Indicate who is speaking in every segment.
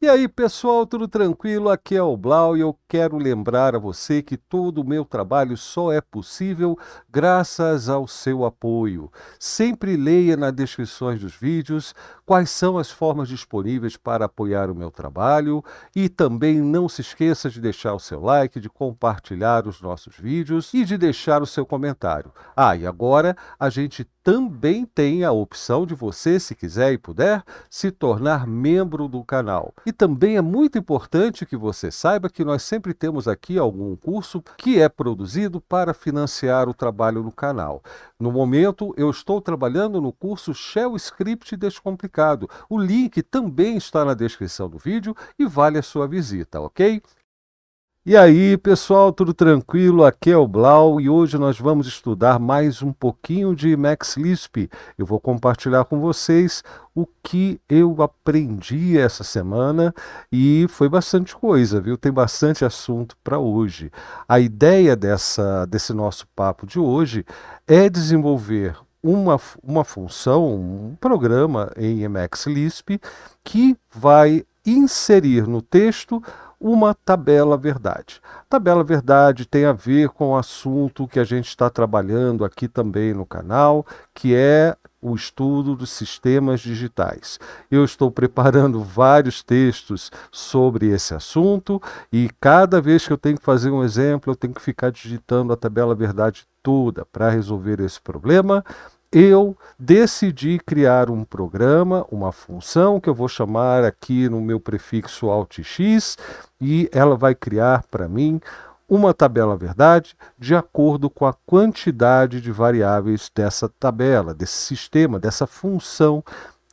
Speaker 1: E aí, pessoal, tudo tranquilo? Aqui é o Blau e eu quero lembrar a você que todo o meu trabalho só é possível graças ao seu apoio. Sempre leia nas descrições dos vídeos quais são as formas disponíveis para apoiar o meu trabalho e também não se esqueça de deixar o seu like, de compartilhar os nossos vídeos e de deixar o seu comentário. Ah, e agora a gente também tem a opção de você, se quiser e puder, se tornar membro do canal. E também é muito importante que você saiba que nós sempre temos aqui algum curso que é produzido para financiar o trabalho no canal. No momento, eu estou trabalhando no curso Shell Script Descomplicado. O link também está na descrição do vídeo e vale a sua visita, ok? E aí, pessoal, tudo tranquilo? Aqui é o Blau e hoje nós vamos estudar mais um pouquinho de Max Lisp. Eu vou compartilhar com vocês o que eu aprendi essa semana e foi bastante coisa, viu? Tem bastante assunto para hoje. A ideia dessa, desse nosso papo de hoje é desenvolver uma, uma função, um programa em Max Lisp que vai inserir no texto uma tabela verdade. Tabela verdade tem a ver com o assunto que a gente está trabalhando aqui também no canal, que é o estudo dos sistemas digitais. Eu estou preparando vários textos sobre esse assunto e cada vez que eu tenho que fazer um exemplo, eu tenho que ficar digitando a tabela verdade toda para resolver esse problema eu decidi criar um programa, uma função que eu vou chamar aqui no meu prefixo altx e ela vai criar para mim uma tabela verdade de acordo com a quantidade de variáveis dessa tabela, desse sistema, dessa função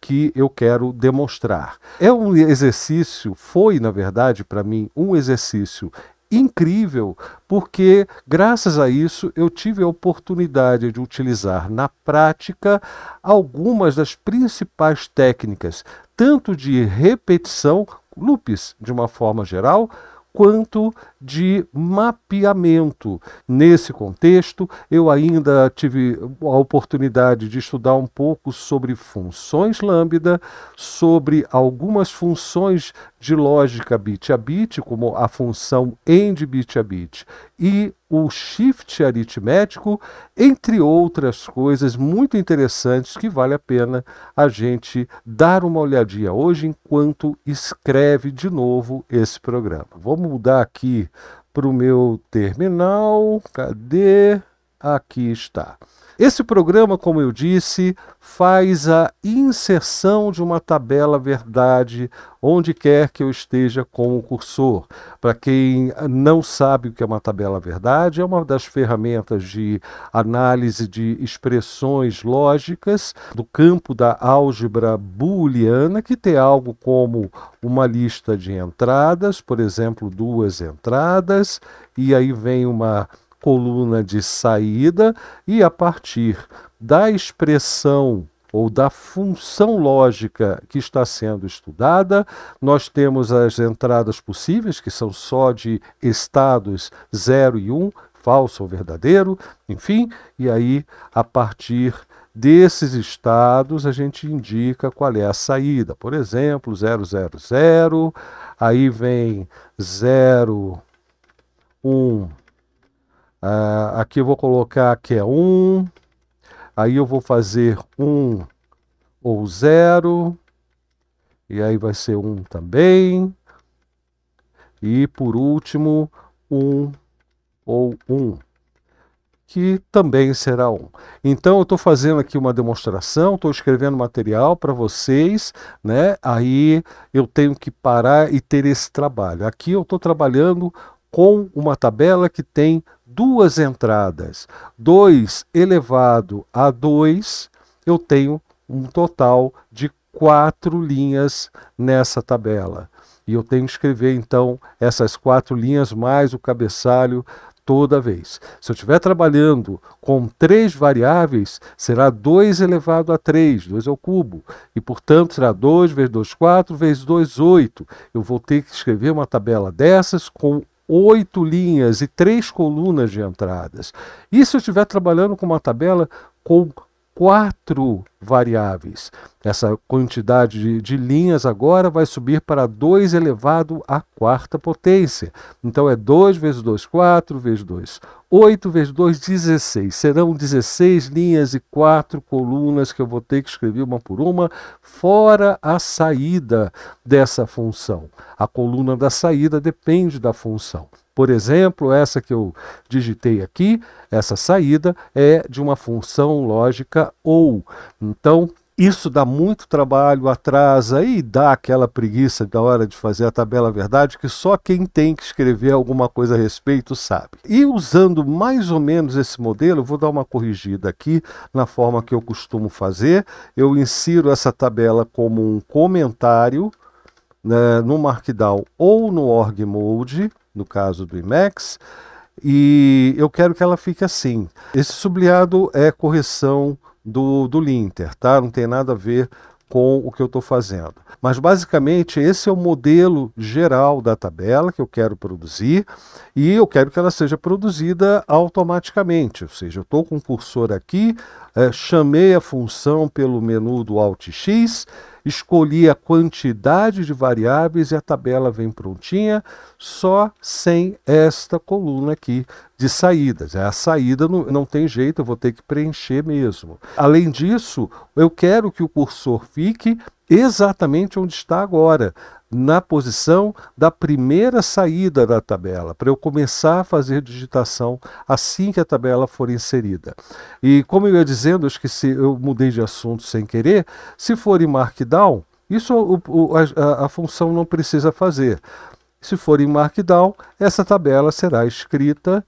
Speaker 1: que eu quero demonstrar. É um exercício, foi na verdade para mim um exercício incrível, porque graças a isso eu tive a oportunidade de utilizar na prática algumas das principais técnicas, tanto de repetição, loops de uma forma geral, quanto de mapeamento. Nesse contexto, eu ainda tive a oportunidade de estudar um pouco sobre funções lambda, sobre algumas funções de lógica bit a bit, como a função end bit a bit e o shift aritmético, entre outras coisas muito interessantes que vale a pena a gente dar uma olhadinha hoje enquanto escreve de novo esse programa. Vamos mudar aqui para o meu terminal. Cadê? Aqui está. Esse programa, como eu disse, faz a inserção de uma tabela verdade onde quer que eu esteja com o cursor. Para quem não sabe o que é uma tabela verdade, é uma das ferramentas de análise de expressões lógicas do campo da álgebra booleana, que tem algo como uma lista de entradas, por exemplo, duas entradas, e aí vem uma coluna de saída e a partir da expressão ou da função lógica que está sendo estudada. Nós temos as entradas possíveis, que são só de estados 0 e 1, falso ou verdadeiro, enfim, e aí a partir desses estados a gente indica qual é a saída. Por exemplo, 000, aí vem 0 1 Uh, aqui eu vou colocar que é 1, aí eu vou fazer 1 ou 0, e aí vai ser 1 também. E por último, 1 ou 1, que também será 1. Então eu estou fazendo aqui uma demonstração, estou escrevendo material para vocês, né? aí eu tenho que parar e ter esse trabalho. Aqui eu estou trabalhando com uma tabela que tem duas entradas. 2 elevado a 2, eu tenho um total de quatro linhas nessa tabela. E eu tenho que escrever, então, essas quatro linhas mais o cabeçalho toda vez. Se eu estiver trabalhando com três variáveis, será 2 elevado a 3, 2 ao cubo. E, portanto, será 2 vezes 2, 4, vezes 2, 8. Eu vou ter que escrever uma tabela dessas com oito linhas e três colunas de entradas. E se eu estiver trabalhando com uma tabela com quatro variáveis. Essa quantidade de, de, linhas agora vai subir para 2 elevado à quarta potência. Então é 2 vezes 2, 4 vezes 2, 8 vezes 2, 16. Serão 16 linhas e 4 colunas que eu vou ter que escrever uma por uma, fora a saída dessa função. A coluna da saída depende da função. Por exemplo, essa que eu digitei aqui, essa saída é de uma função lógica ou. Então, isso dá muito trabalho, atrasa e dá aquela preguiça da hora de fazer a tabela verdade que só quem tem que escrever alguma coisa a respeito sabe. E usando mais ou menos esse modelo, vou dar uma corrigida aqui na forma que eu costumo fazer. Eu insiro essa tabela como um comentário né, no Markdown ou no Org Mode, no caso do Emacs, e eu quero que ela fique assim. Esse sublinhado é correção do, do Linter, tá? Não tem nada a ver com o que eu estou fazendo. Mas basicamente esse é o modelo geral da tabela que eu quero produzir e eu quero que ela seja produzida automaticamente. Ou seja, eu estou com o cursor aqui, é, chamei a função pelo menu do Alt X, escolhi a quantidade de variáveis e a tabela vem prontinha, só sem esta coluna aqui de saídas. É a saída não, não tem jeito, eu vou ter que preencher mesmo. Além disso, eu quero que o cursor fique exatamente onde está agora na posição da primeira saída da tabela, para eu começar a fazer digitação assim que a tabela for inserida. E como eu ia dizendo, eu esqueci, eu mudei de assunto sem querer, se for em Markdown, isso o, o, a, a função não precisa fazer. Se for em Markdown, essa tabela será escrita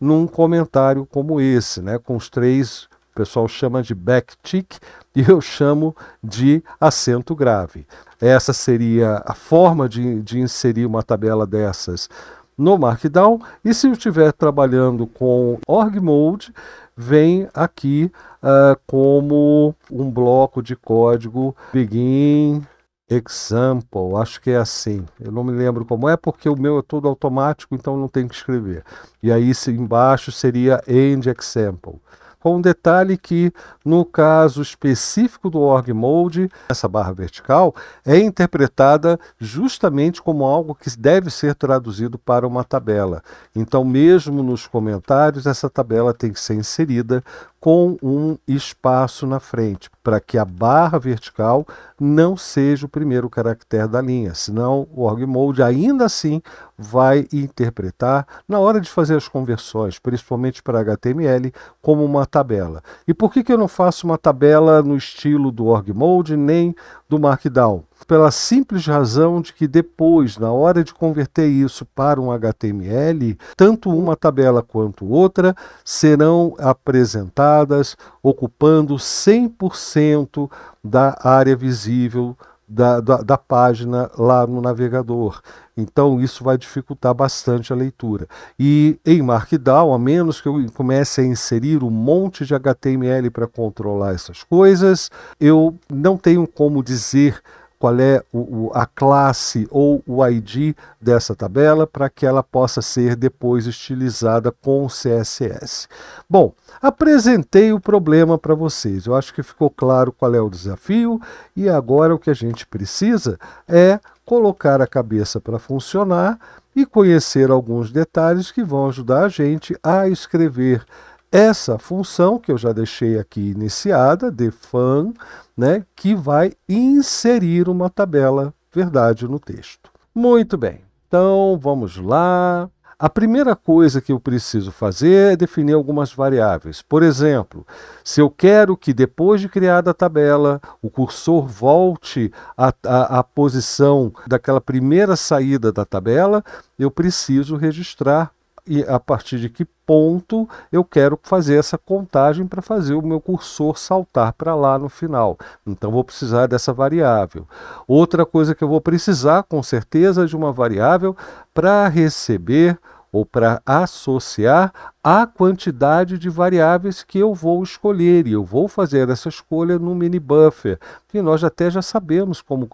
Speaker 1: num comentário como esse, né, com os três o pessoal chama de backtick e eu chamo de acento grave. Essa seria a forma de, de inserir uma tabela dessas no Markdown. E se eu estiver trabalhando com org mode, vem aqui uh, como um bloco de código begin example, acho que é assim. Eu não me lembro como é, porque o meu é todo automático, então não tem que escrever. E aí embaixo seria end example com o um detalhe que, no caso específico do org mode, essa barra vertical é interpretada justamente como algo que deve ser traduzido para uma tabela. Então, mesmo nos comentários, essa tabela tem que ser inserida com um espaço na frente, para que a barra vertical não seja o primeiro caractere da linha, senão o orgmode ainda assim vai interpretar na hora de fazer as conversões, principalmente para HTML, como uma tabela. E por que, que eu não faço uma tabela no estilo do orgmode nem do Markdown? pela simples razão de que depois, na hora de converter isso para um HTML, tanto uma tabela quanto outra serão apresentadas ocupando 100% da área visível da, da, da, página lá no navegador. Então, isso vai dificultar bastante a leitura. E em Markdown, a menos que eu comece a inserir um monte de HTML para controlar essas coisas, eu não tenho como dizer qual é o, o, a classe ou o ID dessa tabela para que ela possa ser depois estilizada com o CSS. Bom, apresentei o problema para vocês. Eu acho que ficou claro qual é o desafio e agora o que a gente precisa é colocar a cabeça para funcionar e conhecer alguns detalhes que vão ajudar a gente a escrever essa função que eu já deixei aqui iniciada, defan, né, que vai inserir uma tabela verdade no texto. Muito bem, então vamos lá. A primeira coisa que eu preciso fazer é definir algumas variáveis. Por exemplo, se eu quero que depois de criada a tabela, o cursor volte à posição daquela primeira saída da tabela, eu preciso registrar e a partir de que ponto eu quero fazer essa contagem para fazer o meu cursor saltar para lá no final. Então vou precisar dessa variável. Outra coisa que eu vou precisar com certeza de uma variável para receber ou para associar a quantidade de variáveis que eu vou escolher e eu vou fazer essa escolha no mini buffer, que nós até já sabemos como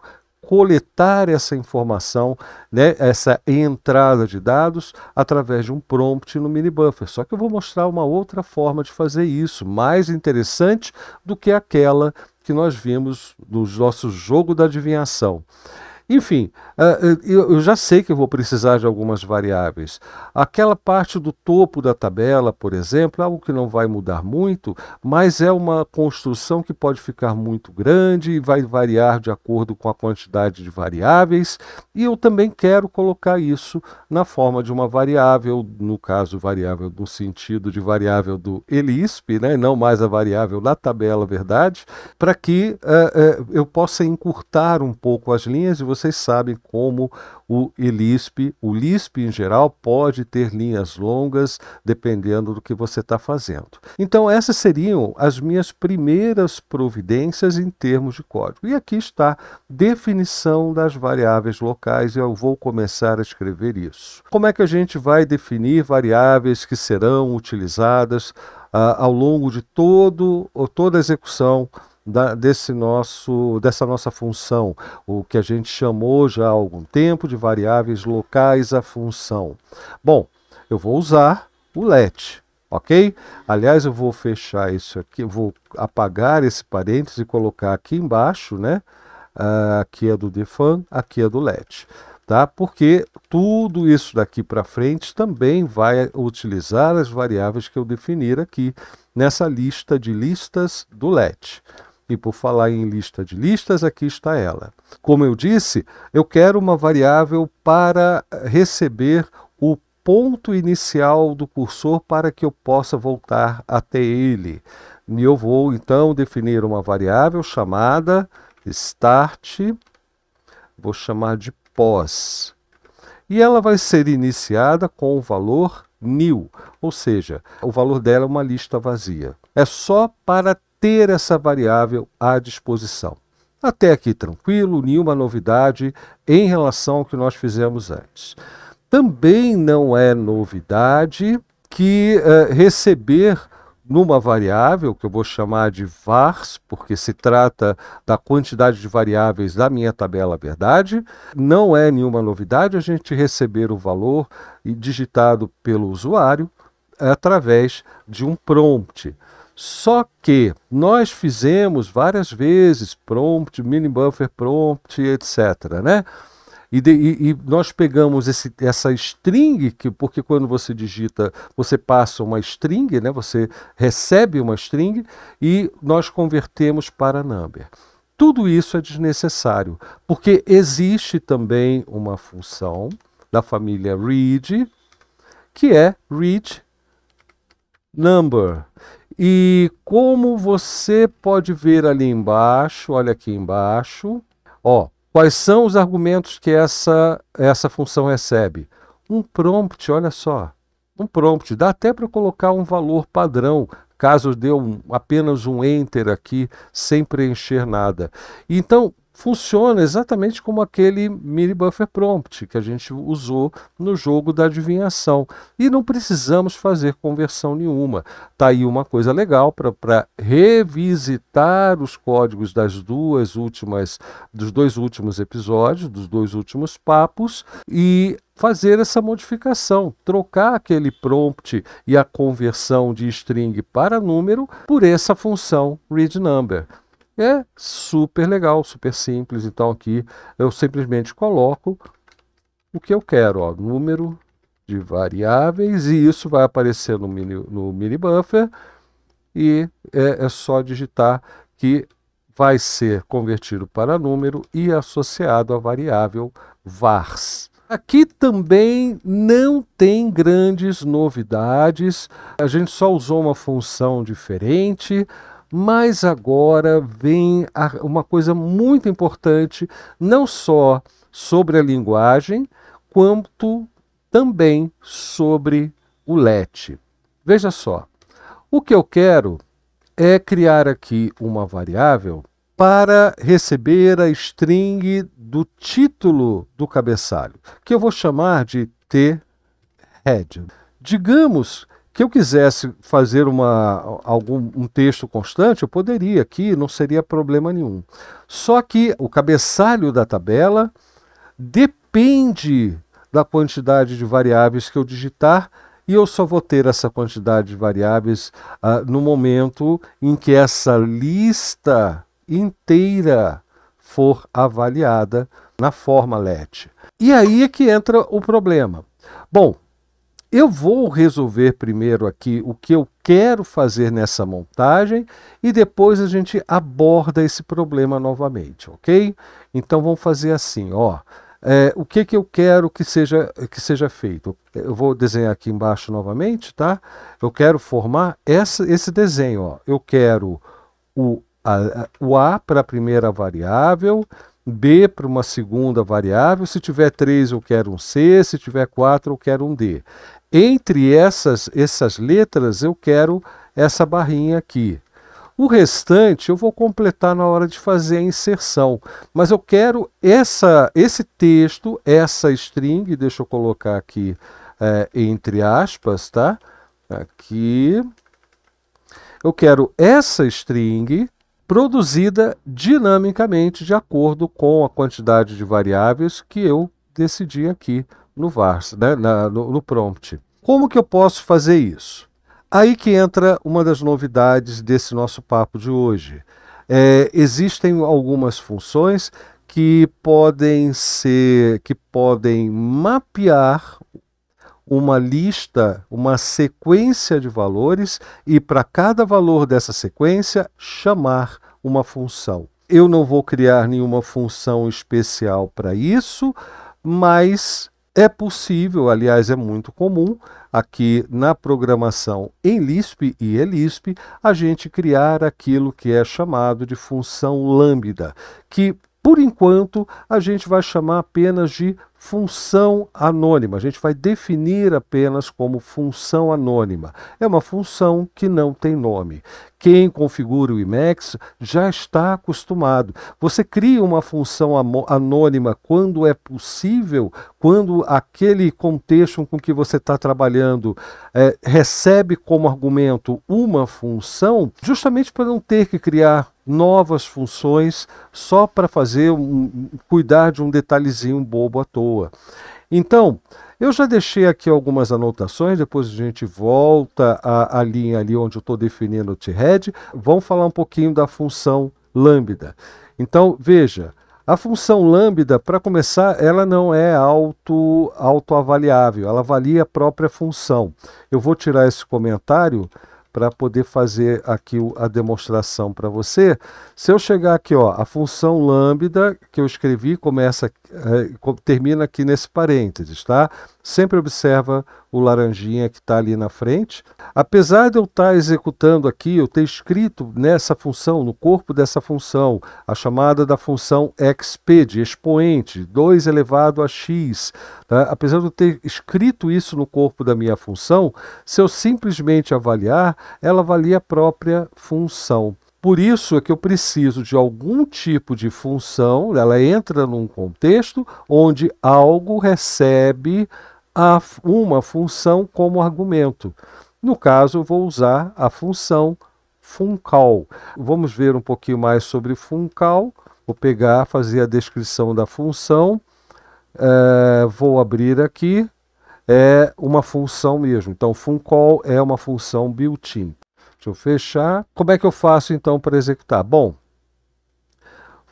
Speaker 1: coletar essa informação, né, essa entrada de dados através de um prompt no mini buffer. Só que eu vou mostrar uma outra forma de fazer isso, mais interessante do que aquela que nós vimos no nosso jogo da adivinhação. Enfim, ah, ah, eu já sei que eu vou precisar de algumas variáveis. Aquela parte do topo da tabela, por exemplo, é algo que não vai mudar muito, mas é uma construção que pode ficar muito grande e vai variar de acordo com a quantidade de variáveis. E eu também quero colocar isso na forma de uma variável, no caso, variável no sentido de variável do ELISP, né? não mais a variável da tabela, verdade, para que uh, uh, eu possa encurtar um pouco as linhas e você vocês sabem como o ELISP, o LISP em geral, pode ter linhas longas dependendo do que você está fazendo. Então, essas seriam as minhas primeiras providências em termos de código. E aqui está definição das variáveis locais, e eu vou começar a escrever isso. Como é que a gente vai definir variáveis que serão utilizadas uh, ao longo de todo, toda a execução da, desse nosso, dessa nossa função, o que a gente chamou já há algum tempo de variáveis locais à função. Bom, eu vou usar o let, ok? Aliás, eu vou fechar isso aqui, vou apagar esse parênteses e colocar aqui embaixo, né? Uh, aqui é do defan, aqui é do let. Tá? Porque tudo isso daqui para frente também vai utilizar as variáveis que eu definir aqui nessa lista de listas do let. E por falar em lista de listas, aqui está ela. Como eu disse, eu quero uma variável para receber o ponto inicial do cursor para que eu possa voltar até ele. E eu vou então definir uma variável chamada start, vou chamar de pós. E ela vai ser iniciada com o valor new, ou seja, o valor dela é uma lista vazia. É só para ter essa variável à disposição. Até aqui tranquilo, nenhuma novidade em relação ao que nós fizemos antes. Também não é novidade que uh, receber numa variável, que eu vou chamar de vars, porque se trata da quantidade de variáveis da minha tabela verdade, não é nenhuma novidade a gente receber o valor digitado pelo usuário através de um prompt. Só que nós fizemos várias vezes prompt, mini buffer prompt, etc. Né? E, de, e, e, nós pegamos esse, essa string, que, porque quando você digita, você passa uma string, né? você recebe uma string, e nós convertemos para number. Tudo isso é desnecessário, porque existe também uma função da família read, que é read number. E como você pode ver ali embaixo, olha aqui embaixo, ó, quais são os argumentos que essa, essa função recebe? Um prompt, olha só, um prompt, dá até para colocar um valor padrão, caso dê um, apenas um enter aqui, sem preencher nada. Então, funciona exatamente como aquele mini buffer prompt que a gente usou no jogo da adivinhação. E não precisamos fazer conversão nenhuma. Está aí uma coisa legal para revisitar os códigos das duas últimas, dos dois últimos episódios, dos dois últimos papos e fazer essa modificação, trocar aquele prompt e a conversão de string para número por essa função readNumber. É super legal, super simples. Então aqui eu simplesmente coloco o que eu quero, ó, número de variáveis, e isso vai aparecer no mini, no mini buffer, e é, é só digitar que vai ser convertido para número e associado à variável vars. Aqui também não tem grandes novidades, a gente só usou uma função diferente, mas agora vem uma coisa muito importante, não só sobre a linguagem, quanto também sobre o LET. Veja só, o que eu quero é criar aqui uma variável para receber a string do título do cabeçalho, que eu vou chamar de t-head. Digamos que eu quisesse fazer uma, algum, um texto constante, eu poderia aqui, não seria problema nenhum. Só que o cabeçalho da tabela depende da quantidade de variáveis que eu digitar e eu só vou ter essa quantidade de variáveis ah, no momento em que essa lista inteira for avaliada na forma LET. E aí é que entra o problema. Bom, eu vou resolver primeiro aqui o que eu quero fazer nessa montagem e depois a gente aborda esse problema novamente, ok? Então vamos fazer assim, ó. É, o que, que eu quero que seja, que seja feito? Eu vou desenhar aqui embaixo novamente, tá? Eu quero formar essa, esse desenho, ó. Eu quero o a, o A para a primeira variável, B para uma segunda variável. Se tiver 3, eu quero um C, se tiver 4, eu quero um D. Entre essas, essas letras, eu quero essa barrinha aqui. O restante eu vou completar na hora de fazer a inserção, mas eu quero essa, esse texto, essa string, deixa eu colocar aqui é, entre aspas, tá? Aqui. Eu quero essa string produzida dinamicamente de acordo com a quantidade de variáveis que eu decidi aqui no VARS, né? Na, no, no prompt. Como que eu posso fazer isso? Aí que entra uma das novidades desse nosso papo de hoje. É, existem algumas funções que podem ser, que podem mapear uma lista, uma sequência de valores e para cada valor dessa sequência chamar uma função. Eu não vou criar nenhuma função especial para isso, mas é possível, aliás, é muito comum aqui na programação em Lisp e ELISP a gente criar aquilo que é chamado de função lambda, que por enquanto a gente vai chamar apenas de função anônima. A gente vai definir apenas como função anônima. É uma função que não tem nome, quem configura o IMEX já está acostumado. Você cria uma função anônima quando é possível, quando aquele contexto com que você está trabalhando é, recebe como argumento uma função, justamente para não ter que criar novas funções só para fazer um, cuidar de um detalhezinho bobo à toa. Então, eu já deixei aqui algumas anotações, depois a gente volta à, linha ali onde eu estou definindo o T-head. Vamos falar um pouquinho da função lambda. Então, veja, a função lambda, para começar, ela não é auto, autoavaliável, ela avalia a própria função. Eu vou tirar esse comentário para poder fazer aqui a demonstração para você. Se eu chegar aqui, ó, a função lambda que eu escrevi começa é, termina aqui nesse parênteses, tá? Sempre observa o laranjinha que está ali na frente. Apesar de eu estar tá executando aqui, eu ter escrito nessa função, no corpo dessa função, a chamada da função exp, de expoente, 2 elevado a x. Tá? Apesar de eu ter escrito isso no corpo da minha função, se eu simplesmente avaliar, ela avalia a própria função. Por isso é que eu preciso de algum tipo de função, ela entra num contexto onde algo recebe a, uma função como argumento. No caso, eu vou usar a função funcal. Vamos ver um pouquinho mais sobre funcal. Vou pegar, fazer a descrição da função. É, vou abrir aqui. É uma função mesmo. Então, funcal é uma função built-in. Deixa eu fechar. Como é que eu faço então para executar? Bom,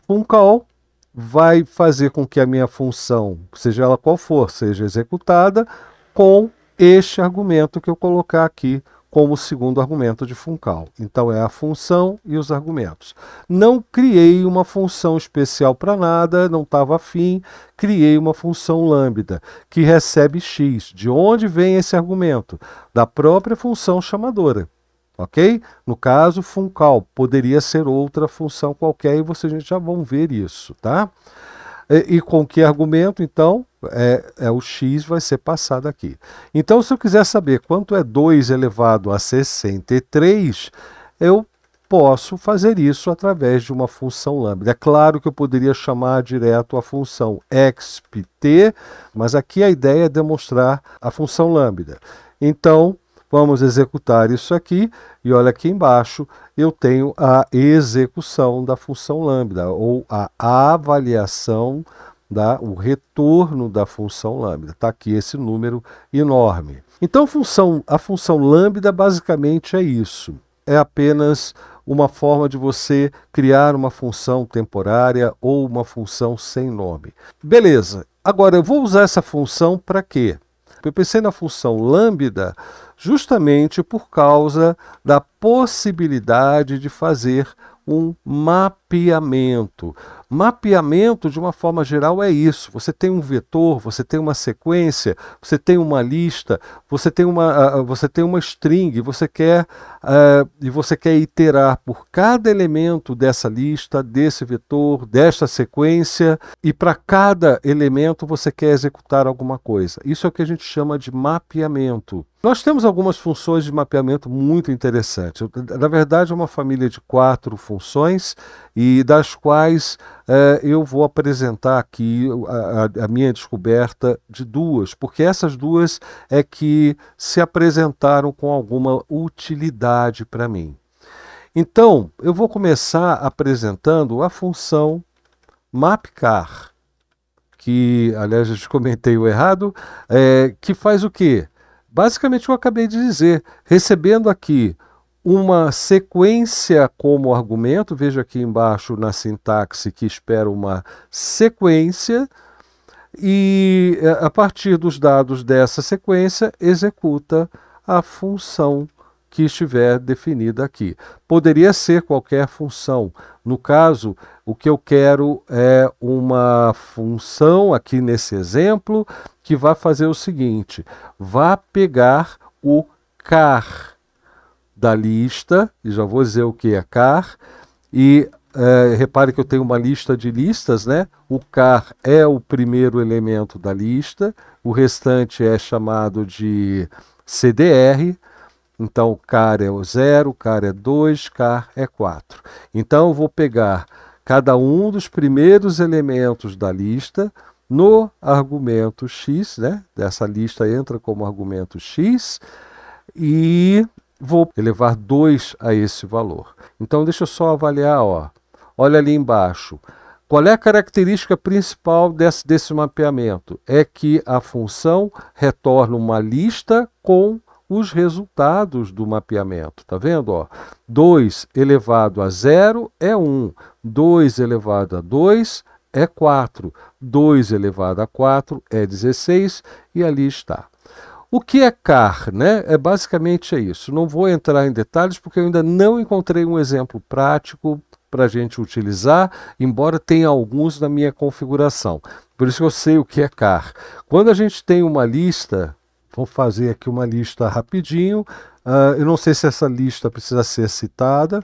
Speaker 1: funcal vai fazer com que a minha função, seja ela qual for, seja executada com este argumento que eu colocar aqui como segundo argumento de funcal. Então é a função e os argumentos. Não criei uma função especial para nada, não estava afim, criei uma função lambda que recebe x. De onde vem esse argumento? Da própria função chamadora ok? No caso, funcal poderia ser outra função qualquer e vocês já vão ver isso, tá? E, e com que argumento, então, é, é, o x vai ser passado aqui. Então, se eu quiser saber quanto é 2 elevado a 63, eu posso fazer isso através de uma função lambda. É claro que eu poderia chamar direto a função exp t, mas aqui a ideia é demonstrar a função lambda. Então, Vamos executar isso aqui e olha aqui embaixo, eu tenho a execução da função lambda ou a avaliação da o retorno da função lambda. Está aqui esse número enorme. Então função, a função lambda basicamente é isso. É apenas uma forma de você criar uma função temporária ou uma função sem nome. Beleza, agora eu vou usar essa função para quê? Eu pensei na função lambda justamente por causa da possibilidade de fazer um mapa mapeamento. Mapeamento, de uma forma geral, é isso. Você tem um vetor, você tem uma sequência, você tem uma lista, você tem uma, uh, você tem uma string, você quer uh, e você quer iterar por cada elemento dessa lista, desse vetor, desta sequência, e para cada elemento você quer executar alguma coisa. Isso é o que a gente chama de mapeamento. Nós temos algumas funções de mapeamento muito interessantes. Na verdade, é uma família de quatro funções e das quais eh, eu vou apresentar aqui a, a, minha descoberta de duas, porque essas duas é que se apresentaram com alguma utilidade para mim. Então, eu vou começar apresentando a função mapcar, que, aliás, eu comentei o errado, eh, que faz o quê? Basicamente, eu acabei de dizer, recebendo aqui uma sequência como argumento, veja aqui embaixo na sintaxe que espera uma sequência, e eh, a partir dos dados dessa sequência, executa a função que estiver definida aqui. Poderia ser qualquer função. No caso, o que eu quero é uma função, aqui nesse exemplo, que vai fazer o seguinte: vá pegar o car da lista, e já vou dizer o que é CAR, e é, repare que eu tenho uma lista de listas, né? O CAR é o primeiro elemento da lista, o restante é chamado de CDR, então o CAR é o 0, CAR é 2, CAR é 4. Então eu vou pegar cada um dos primeiros elementos da lista no argumento X, né? Essa lista entra como argumento X e vou elevar 2 a esse valor. Então deixa eu só avaliar, ó. olha ali embaixo. Qual é a característica principal desse, desse mapeamento? É que a função retorna uma lista com os resultados do mapeamento. Está vendo? 2 elevado a 0 é 1, um. 2 elevado a 2 é 4, 2 elevado a 4 é 16 e ali está. O que é CAR? Né? É basicamente é isso. Não vou entrar em detalhes porque eu ainda não encontrei um exemplo prático para a gente utilizar, embora tenha alguns na minha configuração. Por isso que eu sei o que é CAR. Quando a gente tem uma lista, vou fazer aqui uma lista rapidinho. Uh, eu não sei se essa lista precisa ser citada,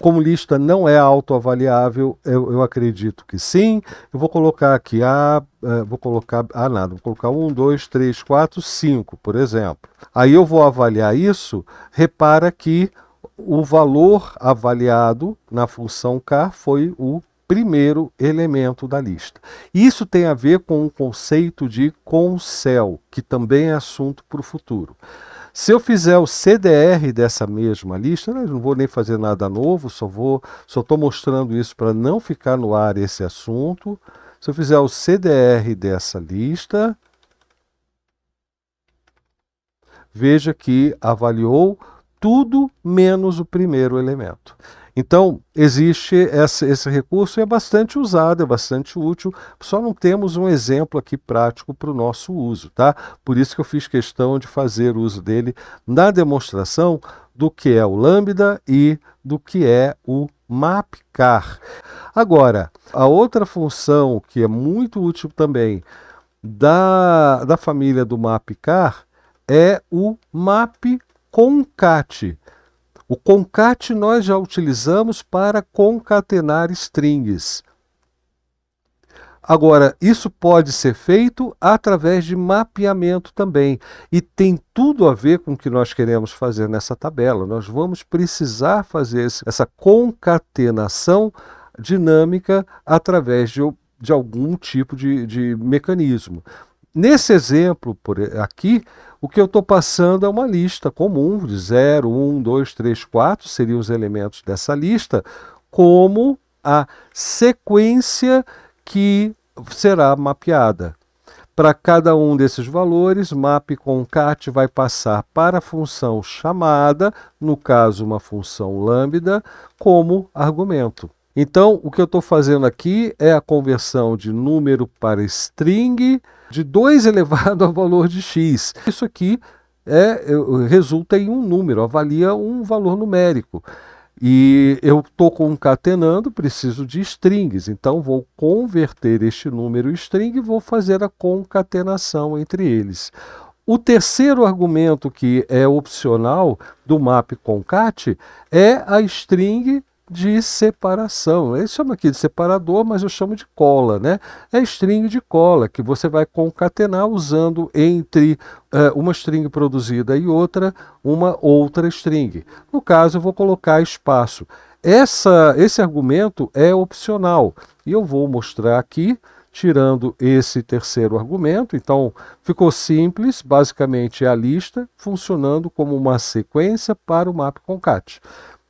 Speaker 1: como lista não é autoavaliável, eu, eu, acredito que sim. Eu vou colocar aqui a. Ah, vou colocar. Ah, nada. Vou colocar um, dois, três, quatro, cinco, por exemplo. Aí eu vou avaliar isso. Repara que o valor avaliado na função K foi o primeiro elemento da lista. Isso tem a ver com o conceito de consel, que também é assunto para o futuro. Se eu fizer o CDR dessa mesma lista, né, não vou nem fazer nada novo, só vou, só estou mostrando isso para não ficar no ar esse assunto. Se eu fizer o CDR dessa lista, veja que avaliou tudo menos o primeiro elemento. Então, existe esse, esse recurso e é bastante usado, é bastante útil, só não temos um exemplo aqui prático para o nosso uso, tá? Por isso que eu fiz questão de fazer uso dele na demonstração do que é o Lambda e do que é o mapcar. Agora, a outra função que é muito útil também da, da família do mapcar é o mapconcat. concat. O concat nós já utilizamos para concatenar strings. Agora, isso pode ser feito através de mapeamento também e tem tudo a ver com o que nós queremos fazer nessa tabela. Nós vamos precisar fazer esse, essa concatenação dinâmica através de, de algum tipo de, de mecanismo. Nesse exemplo por aqui, o que eu estou passando é uma lista comum de 0, 1, 2, 3, 4, seriam os elementos dessa lista, como a sequência que será mapeada. Para cada um desses valores, map concat vai passar para a função chamada, no caso uma função lambda, como argumento. Então, o que eu estou fazendo aqui é a conversão de número para string, de 2 elevado ao valor de x. Isso aqui é, é, resulta em um número, avalia um valor numérico. E eu estou concatenando, preciso de strings, então vou converter este número em string e vou fazer a concatenação entre eles. O terceiro argumento que é opcional do map concat é a string de separação. Eles chamam aqui de separador, mas eu chamo de cola, né? É string de cola que você vai concatenar usando entre uh, uma string produzida e outra uma outra string. No caso, eu vou colocar espaço. Essa, esse argumento é opcional e eu vou mostrar aqui tirando esse terceiro argumento. Então, ficou simples, basicamente é a lista funcionando como uma sequência para o map concat.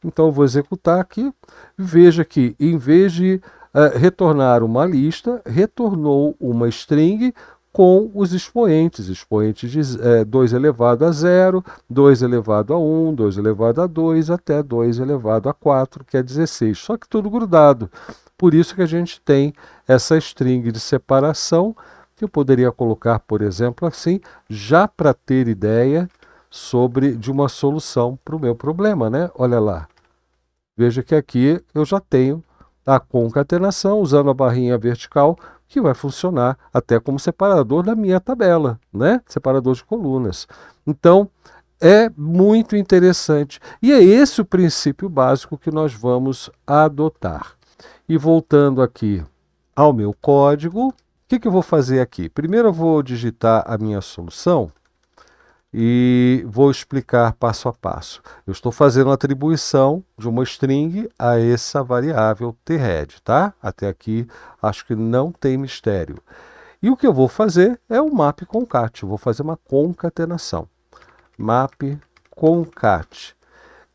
Speaker 1: Então eu vou executar aqui. Veja que em vez de uh, retornar uma lista, retornou uma string com os expoentes, expoentes de é, eh, 2 elevado a 0, 2 elevado a 1, 2 elevado a 2, até 2 elevado a 4, que é 16, só que tudo grudado. Por isso que a gente tem essa string de separação, que eu poderia colocar, por exemplo, assim, já para ter ideia sobre de uma solução para o meu problema, né? Olha lá. Veja que aqui eu já tenho a concatenação usando a barrinha vertical que vai funcionar até como separador da minha tabela, né? Separador de colunas. Então, é muito interessante. E é esse o princípio básico que nós vamos adotar. E voltando aqui ao meu código, o que, que eu vou fazer aqui? Primeiro eu vou digitar a minha solução e vou explicar passo a passo. Eu estou fazendo atribuição de uma string a essa variável thread, tá? Até aqui acho que não tem mistério. E o que eu vou fazer é um map concat, eu vou fazer uma concatenação. Map concat.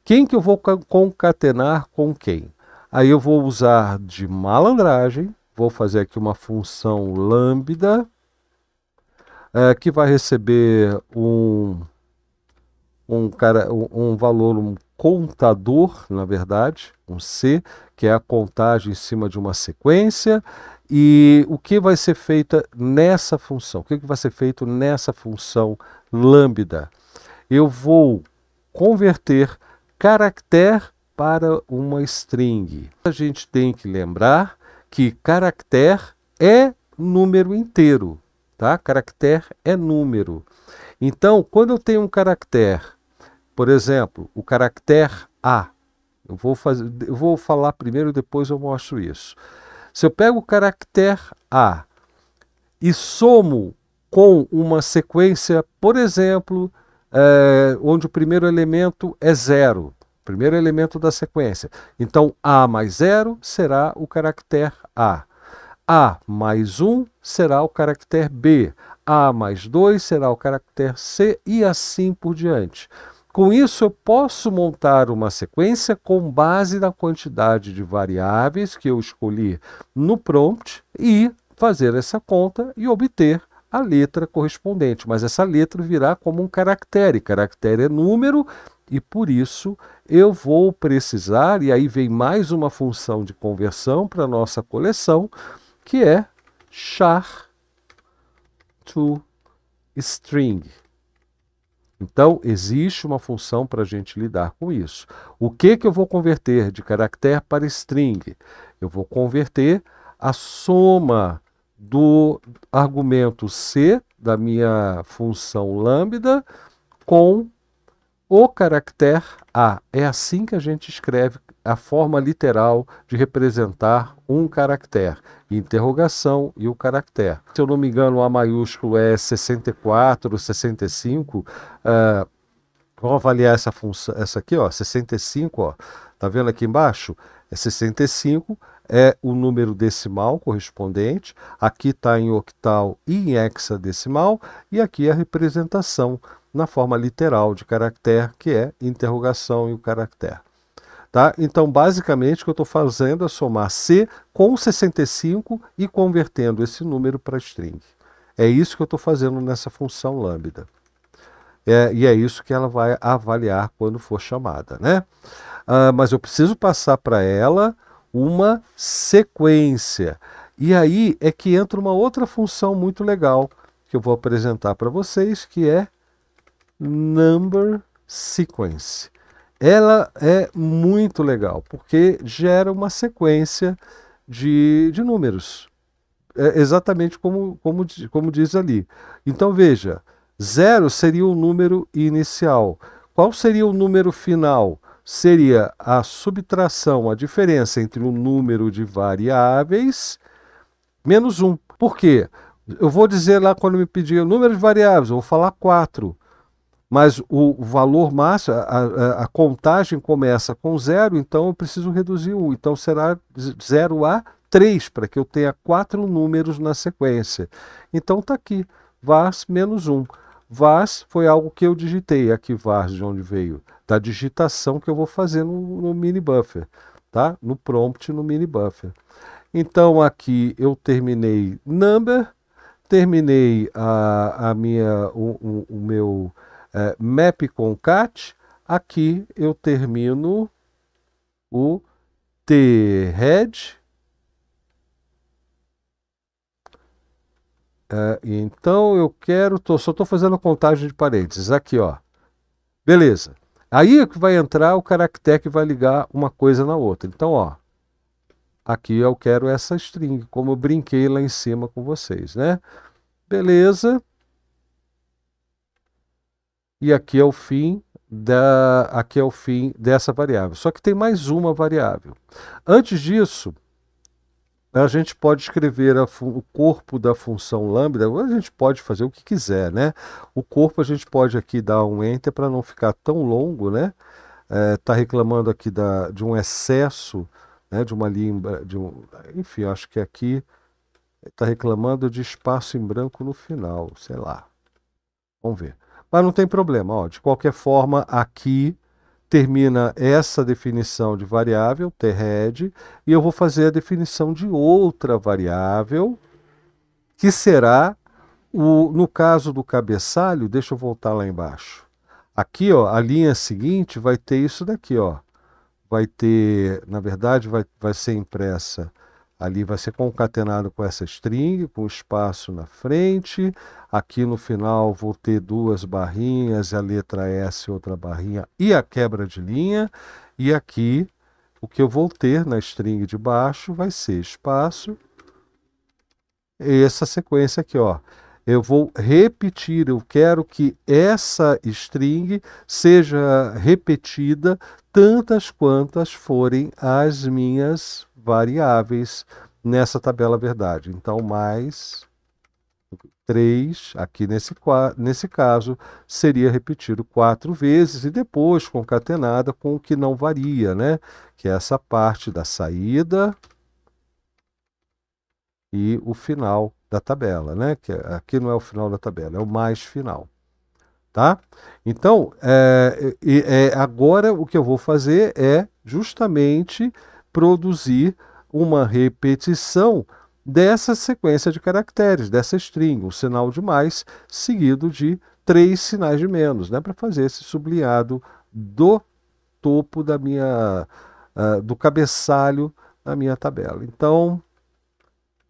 Speaker 1: Quem que eu vou concatenar com quem? Aí eu vou usar de malandragem, vou fazer aqui uma função lambda é, que vai receber um, um, cara, um, um valor, um contador, na verdade, um C, que é a contagem em cima de uma sequência, e o que vai ser feita nessa função? O que, que vai ser feito nessa função lambda? Eu vou converter caractere para uma string. A gente tem que lembrar que caractere é número inteiro. Tá? Caractere é número. Então, quando eu tenho um caractere, por exemplo, o caractere A, eu vou, fazer, eu vou falar primeiro e depois eu mostro isso. Se eu pego o caractere A e somo com uma sequência, por exemplo, é, onde o primeiro elemento é zero, primeiro elemento da sequência. Então, A mais zero será o caractere A. A mais 1 será o caractere B, A mais 2 será o caractere C e assim por diante. Com isso, eu posso montar uma sequência com base na quantidade de variáveis que eu escolhi no prompt e fazer essa conta e obter a letra correspondente. Mas essa letra virá como um caractere. Caractere é número e por isso eu vou precisar, e aí vem mais uma função de conversão para a nossa coleção, que é char to string. Então, existe uma função para a gente lidar com isso. O que, que eu vou converter de caractere para string? Eu vou converter a soma do argumento C da minha função lambda com o caractere A. É assim que a gente escreve a forma literal de representar um caractere interrogação e o caractere. Se eu não me engano, o A maiúsculo é 64, 65. Uh, vamos avaliar essa função, essa aqui, ó, 65, ó. Tá vendo aqui embaixo? É 65 é o número decimal correspondente. Aqui está em octal e em hexadecimal e aqui é a representação na forma literal de caractere, que é interrogação e o caractere. Tá? Então, basicamente, o que eu estou fazendo é somar C com 65 e convertendo esse número para string. É isso que eu estou fazendo nessa função lambda. É, e é isso que ela vai avaliar quando for chamada. Né? Ah, mas eu preciso passar para ela uma sequência. E aí é que entra uma outra função muito legal que eu vou apresentar para vocês, que é number sequence ela é muito legal, porque gera uma sequência de, de números. É exatamente como, como, como diz ali. Então veja, zero seria o número inicial. Qual seria o número final? Seria a subtração, a diferença entre o número de variáveis menos um. Por quê? Eu vou dizer lá quando me pedir o número de variáveis, eu vou falar 4 mas o valor máximo, a, a, contagem começa com zero, então eu preciso reduzir um. Então será zero a três para que eu tenha quatro números na sequência. Então está aqui, vars menos um. Vars foi algo que eu digitei aqui, vars de onde veio, da digitação que eu vou fazer no, no mini buffer, tá? no prompt no mini buffer. Então aqui eu terminei number, terminei a, a minha, o, o, o meu é, map com cat, aqui eu termino o t-head. É, então eu quero, tô, só estou fazendo a contagem de parênteses aqui, ó. Beleza. Aí é que vai entrar o caractere que vai ligar uma coisa na outra. Então, ó, aqui eu quero essa string, como eu brinquei lá em cima com vocês, né? Beleza e aqui é o fim da aqui é o fim dessa variável. Só que tem mais uma variável. Antes disso, a gente pode escrever o corpo da função lambda, a gente pode fazer o que quiser, né? O corpo a gente pode aqui dar um enter para não ficar tão longo, né? Está é, tá reclamando aqui da, de um excesso, né? de uma linha, de um, enfim, acho que aqui está reclamando de espaço em branco no final, sei lá. Vamos ver. Mas não tem problema. Ó, de qualquer forma, aqui termina essa definição de variável, TRED, e eu vou fazer a definição de outra variável, que será, o, no caso do cabeçalho, deixa eu voltar lá embaixo. Aqui, ó, a linha seguinte vai ter isso daqui, ó. Vai ter, na verdade, vai, vai ser impressa ali vai ser concatenado com essa string, com espaço na frente. Aqui no final vou ter duas barrinhas, a letra S, outra barrinha e a quebra de linha. E aqui o que eu vou ter na string de baixo vai ser espaço. essa sequência aqui, ó. Eu vou repetir, eu quero que essa string seja repetida tantas quantas forem as minhas variáveis nessa tabela verdade. Então, mais 3, aqui nesse, nesse caso, seria repetido quatro vezes e depois concatenada com o que não varia, né? Que é essa parte da saída e o final da tabela, né? Que é, aqui não é o final da tabela, é o mais final. Tá? Então, é, é, agora o que eu vou fazer é justamente produzir uma repetição dessa sequência de caracteres, dessa string, um sinal de mais seguido de três sinais de menos, né, para fazer esse sublinhado do topo da minha uh, do cabeçalho da minha tabela. Então,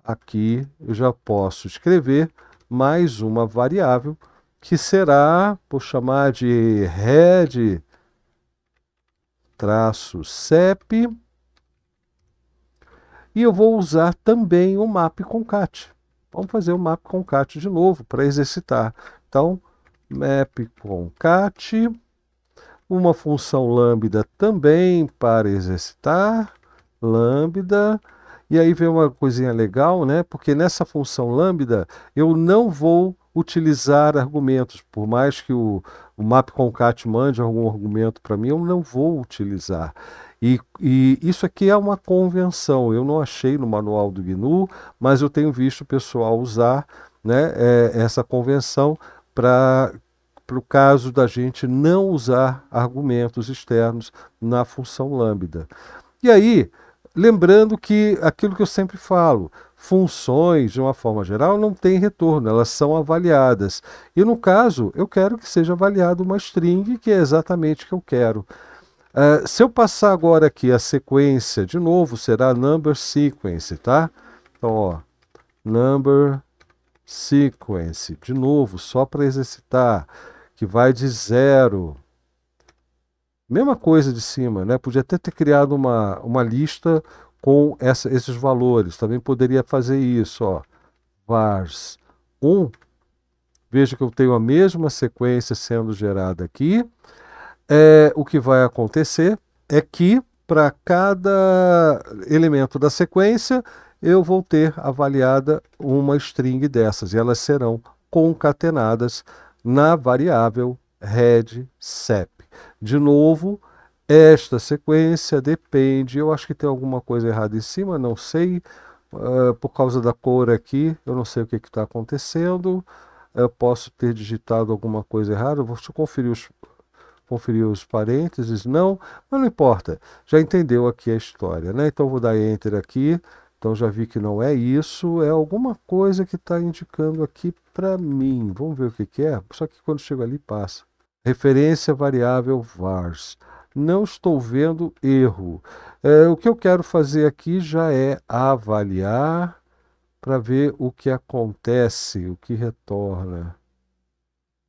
Speaker 1: aqui eu já posso escrever mais uma variável que será, vou chamar de head traço sep e eu vou usar também o map concat. Vamos fazer o map concat de novo para exercitar. Então, map concat, uma função lambda também para exercitar, lambda, e aí vem uma coisinha legal, né? Porque nessa função lambda eu não vou utilizar argumentos, por mais que o, o map concat mande algum argumento para mim, eu não vou utilizar. E, e, isso aqui é uma convenção, eu não achei no manual do GNU, mas eu tenho visto o pessoal usar né, é, essa convenção para o caso da gente não usar argumentos externos na função lambda. E aí, lembrando que aquilo que eu sempre falo, funções, de uma forma geral, não têm retorno, elas são avaliadas. E no caso, eu quero que seja avaliado uma string, que é exatamente o que eu quero. Uh, se eu passar agora aqui a sequência, de novo, será number sequence, tá? Então, ó, number sequence, de novo, só para exercitar, que vai de zero. Mesma coisa de cima, né? Podia até ter criado uma, uma lista com essa, esses valores. Também poderia fazer isso, ó. Vars 1. Veja que eu tenho a mesma sequência sendo gerada aqui é, o que vai acontecer é que para cada elemento da sequência eu vou ter avaliada uma string dessas e elas serão concatenadas na variável red sep. De novo, esta sequência depende, eu acho que tem alguma coisa errada em cima, não sei, uh, por causa da cor aqui, eu não sei o que está acontecendo, eu posso ter digitado alguma coisa errada, eu vou te conferir os, conferiu os parênteses, não, mas não importa, já entendeu aqui a história, né? Então vou dar Enter aqui, então já vi que não é isso, é alguma coisa que está indicando aqui para mim. Vamos ver o que, que é, só que quando chega ali passa. Referência variável vars. Não estou vendo erro. É, o que eu quero fazer aqui já é avaliar para ver o que acontece, o que retorna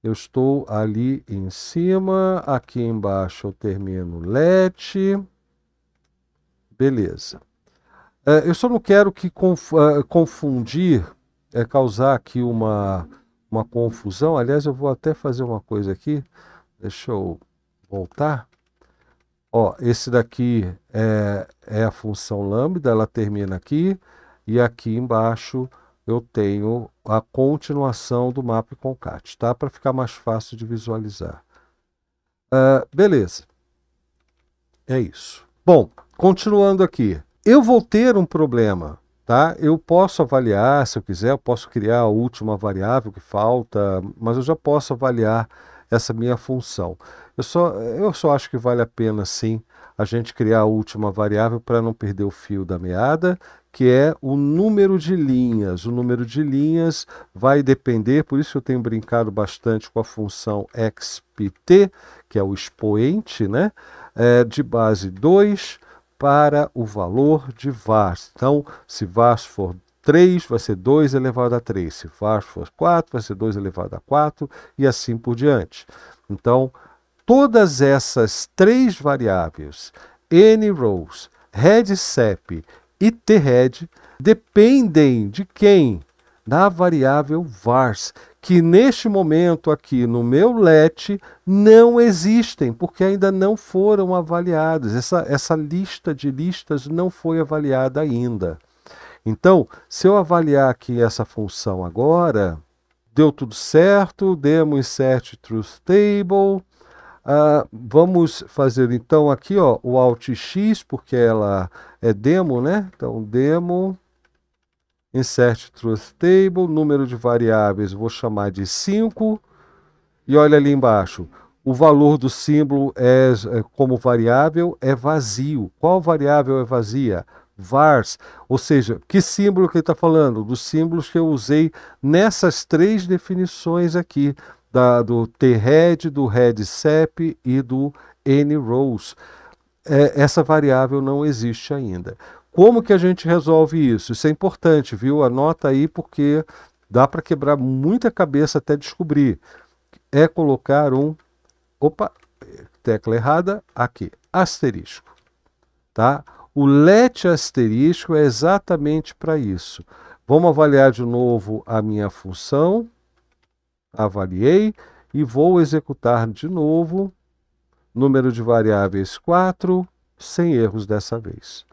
Speaker 1: eu estou ali em cima, aqui embaixo eu termino let. Beleza. É, eu só não quero que é, confundir, é, causar aqui uma, uma confusão. Aliás, eu vou até fazer uma coisa aqui. Deixa eu voltar. Ó, esse daqui é, é a função lambda, ela termina aqui. E aqui embaixo eu tenho a continuação do mapa Concat, tá? Para ficar mais fácil de visualizar. Uh, beleza. É isso. Bom, continuando aqui. Eu vou ter um problema, tá? Eu posso avaliar, se eu quiser, eu posso criar a última variável que falta, mas eu já posso avaliar essa minha função. Eu só, eu só acho que vale a pena, sim, a gente criar a última variável para não perder o fio da meada que é o número de linhas. O número de linhas vai depender, por isso eu tenho brincado bastante com a função xpt, que é o expoente, né? É, de base 2 para o valor de var. Então, se var for 3, vai ser 2 elevado a 3. Se var for 4, vai ser 2 elevado a 4 e assim por diante. Então, todas essas três variáveis, n nrows, headsep e T-head dependem de quem? Da variável vars, que neste momento aqui no meu LET não existem, porque ainda não foram avaliados. Essa, essa lista de listas não foi avaliada ainda. Então, se eu avaliar aqui essa função agora, deu tudo certo, demo insert truth table, ah, vamos fazer então aqui ó, o Alt X, porque ela é demo, né? Então, demo, insert truth table, número de variáveis, vou chamar de 5. E olha ali embaixo, o valor do símbolo é, é, como variável é vazio. Qual variável é vazia? vars, ou seja, que símbolo que ele está falando? Dos símbolos que eu usei nessas três definições aqui da, do T-RED, do RED-CEP e do N-ROSE. É, essa variável não existe ainda. Como que a gente resolve isso? Isso é importante, viu? Anota aí porque dá para quebrar muita cabeça até descobrir. É colocar um, opa, tecla errada, aqui, asterisco, tá? O let asterisco é exatamente para isso. Vamos avaliar de novo a minha função avaliei e vou executar de novo, número de variáveis 4, sem erros dessa vez.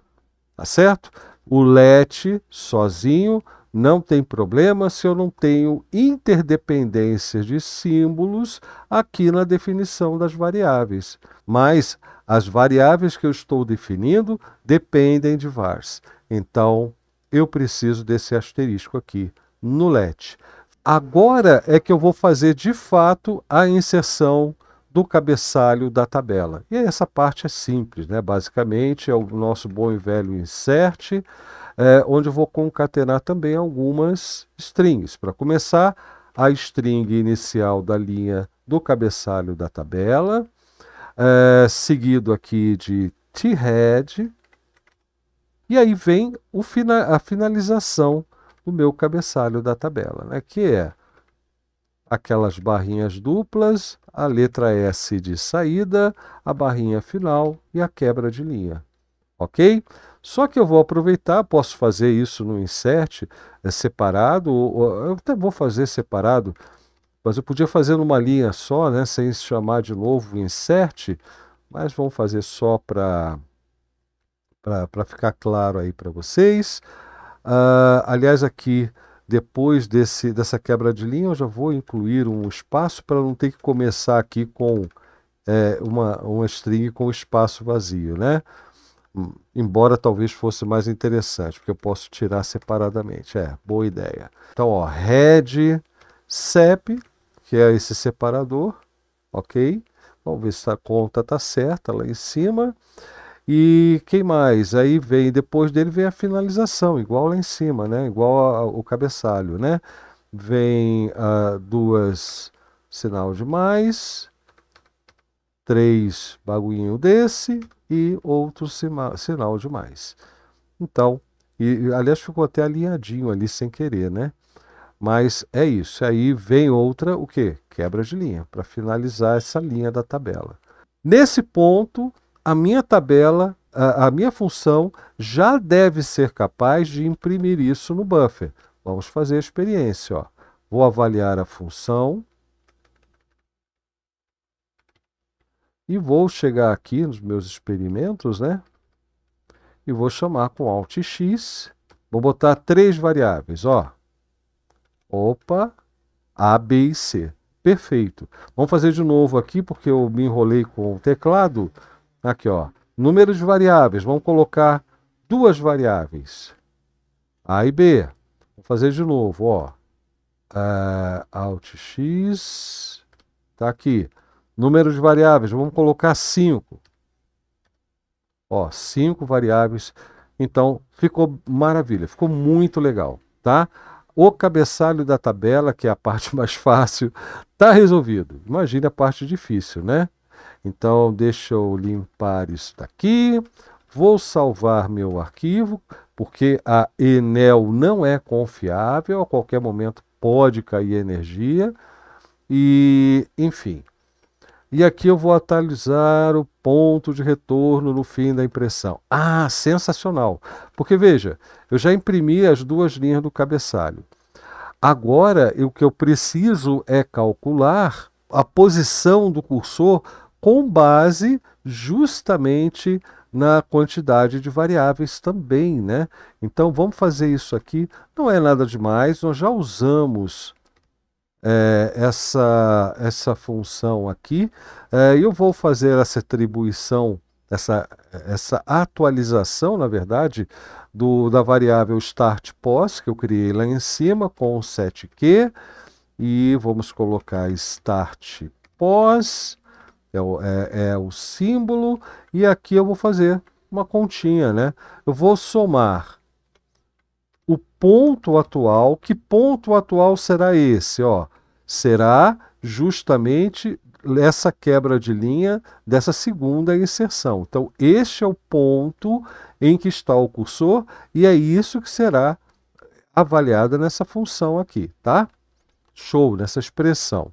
Speaker 1: Tá certo? O let sozinho não tem problema se eu não tenho interdependência de símbolos aqui na definição das variáveis. Mas as variáveis que eu estou definindo dependem de vars. Então, eu preciso desse asterisco aqui no let. Agora é que eu vou fazer de fato a inserção do cabeçalho da tabela. E essa parte é simples, né? basicamente é o nosso bom e velho insert, é, onde eu vou concatenar também algumas strings. Para começar, a string inicial da linha do cabeçalho da tabela, é, seguido aqui de t-head, e aí vem fina, a finalização o meu cabeçalho da tabela, né? que é aquelas barrinhas duplas, a letra S de saída, a barrinha final e a quebra de linha. Ok? Só que eu vou aproveitar, posso fazer isso no insert é, separado, ou, eu até vou fazer separado, mas eu podia fazer numa linha só, né, sem chamar de novo insert, mas vamos fazer só para ficar claro aí para vocês. Uh, aliás, aqui, depois desse, dessa quebra de linha, eu já vou incluir um espaço para não ter que começar aqui com é, uma, uma string com espaço vazio, né? Hum, embora talvez fosse mais interessante, porque eu posso tirar separadamente. É, boa ideia. Então, ó, head sep, que é esse separador, ok? Vamos ver se a conta está certa lá em cima. E quem mais? Aí vem, depois dele vem a finalização, igual lá em cima, né? Igual a, o cabeçalho, né? Vem a, ah, duas sinal de mais, três bagulhinho desse e outro sima, sinal de mais. Então, e, aliás, ficou até alinhadinho ali sem querer, né? Mas é isso. Aí vem outra, o quê? Quebra de linha, para finalizar essa linha da tabela. Nesse ponto, a minha tabela, a, a minha função já deve ser capaz de imprimir isso no buffer. Vamos fazer a experiência. Ó. Vou avaliar a função. E vou chegar aqui nos meus experimentos, né? E vou chamar com Alt X. Vou botar três variáveis, ó. Opa, A, B e C. Perfeito. Vamos fazer de novo aqui, porque eu me enrolei com o teclado. Aqui, ó. Número de variáveis. Vamos colocar duas variáveis. A e B. Vou fazer de novo, ó. Uh, alt X. Tá aqui. Número de variáveis. Vamos colocar cinco. Ó, cinco variáveis. Então, ficou maravilha. Ficou muito legal, tá? o cabeçalho da tabela, que é a parte mais fácil, está resolvido. Imagine a parte difícil, né? Então, deixa eu limpar isso daqui. Vou salvar meu arquivo, porque a Enel não é confiável, a qualquer momento pode cair energia. E, enfim. E aqui eu vou atualizar o ponto de retorno no fim da impressão. Ah, sensacional! Porque veja, eu já imprimi as duas linhas do cabeçalho. Agora, o que eu preciso é calcular a posição do cursor com base justamente na quantidade de variáveis também, né? Então vamos fazer isso aqui, não é nada demais, nós já usamos é, essa, essa função aqui, é, eu vou fazer essa atribuição, essa, essa atualização, na verdade, do, da variável start que eu criei lá em cima com o 7q, e vamos colocar start é o, é, é o símbolo, e aqui eu vou fazer uma continha, né? Eu vou somar o ponto atual, que ponto atual será esse, ó? Será justamente essa quebra de linha dessa segunda inserção. Então, este é o ponto em que está o cursor e é isso que será avaliada nessa função aqui, tá? Show, nessa expressão.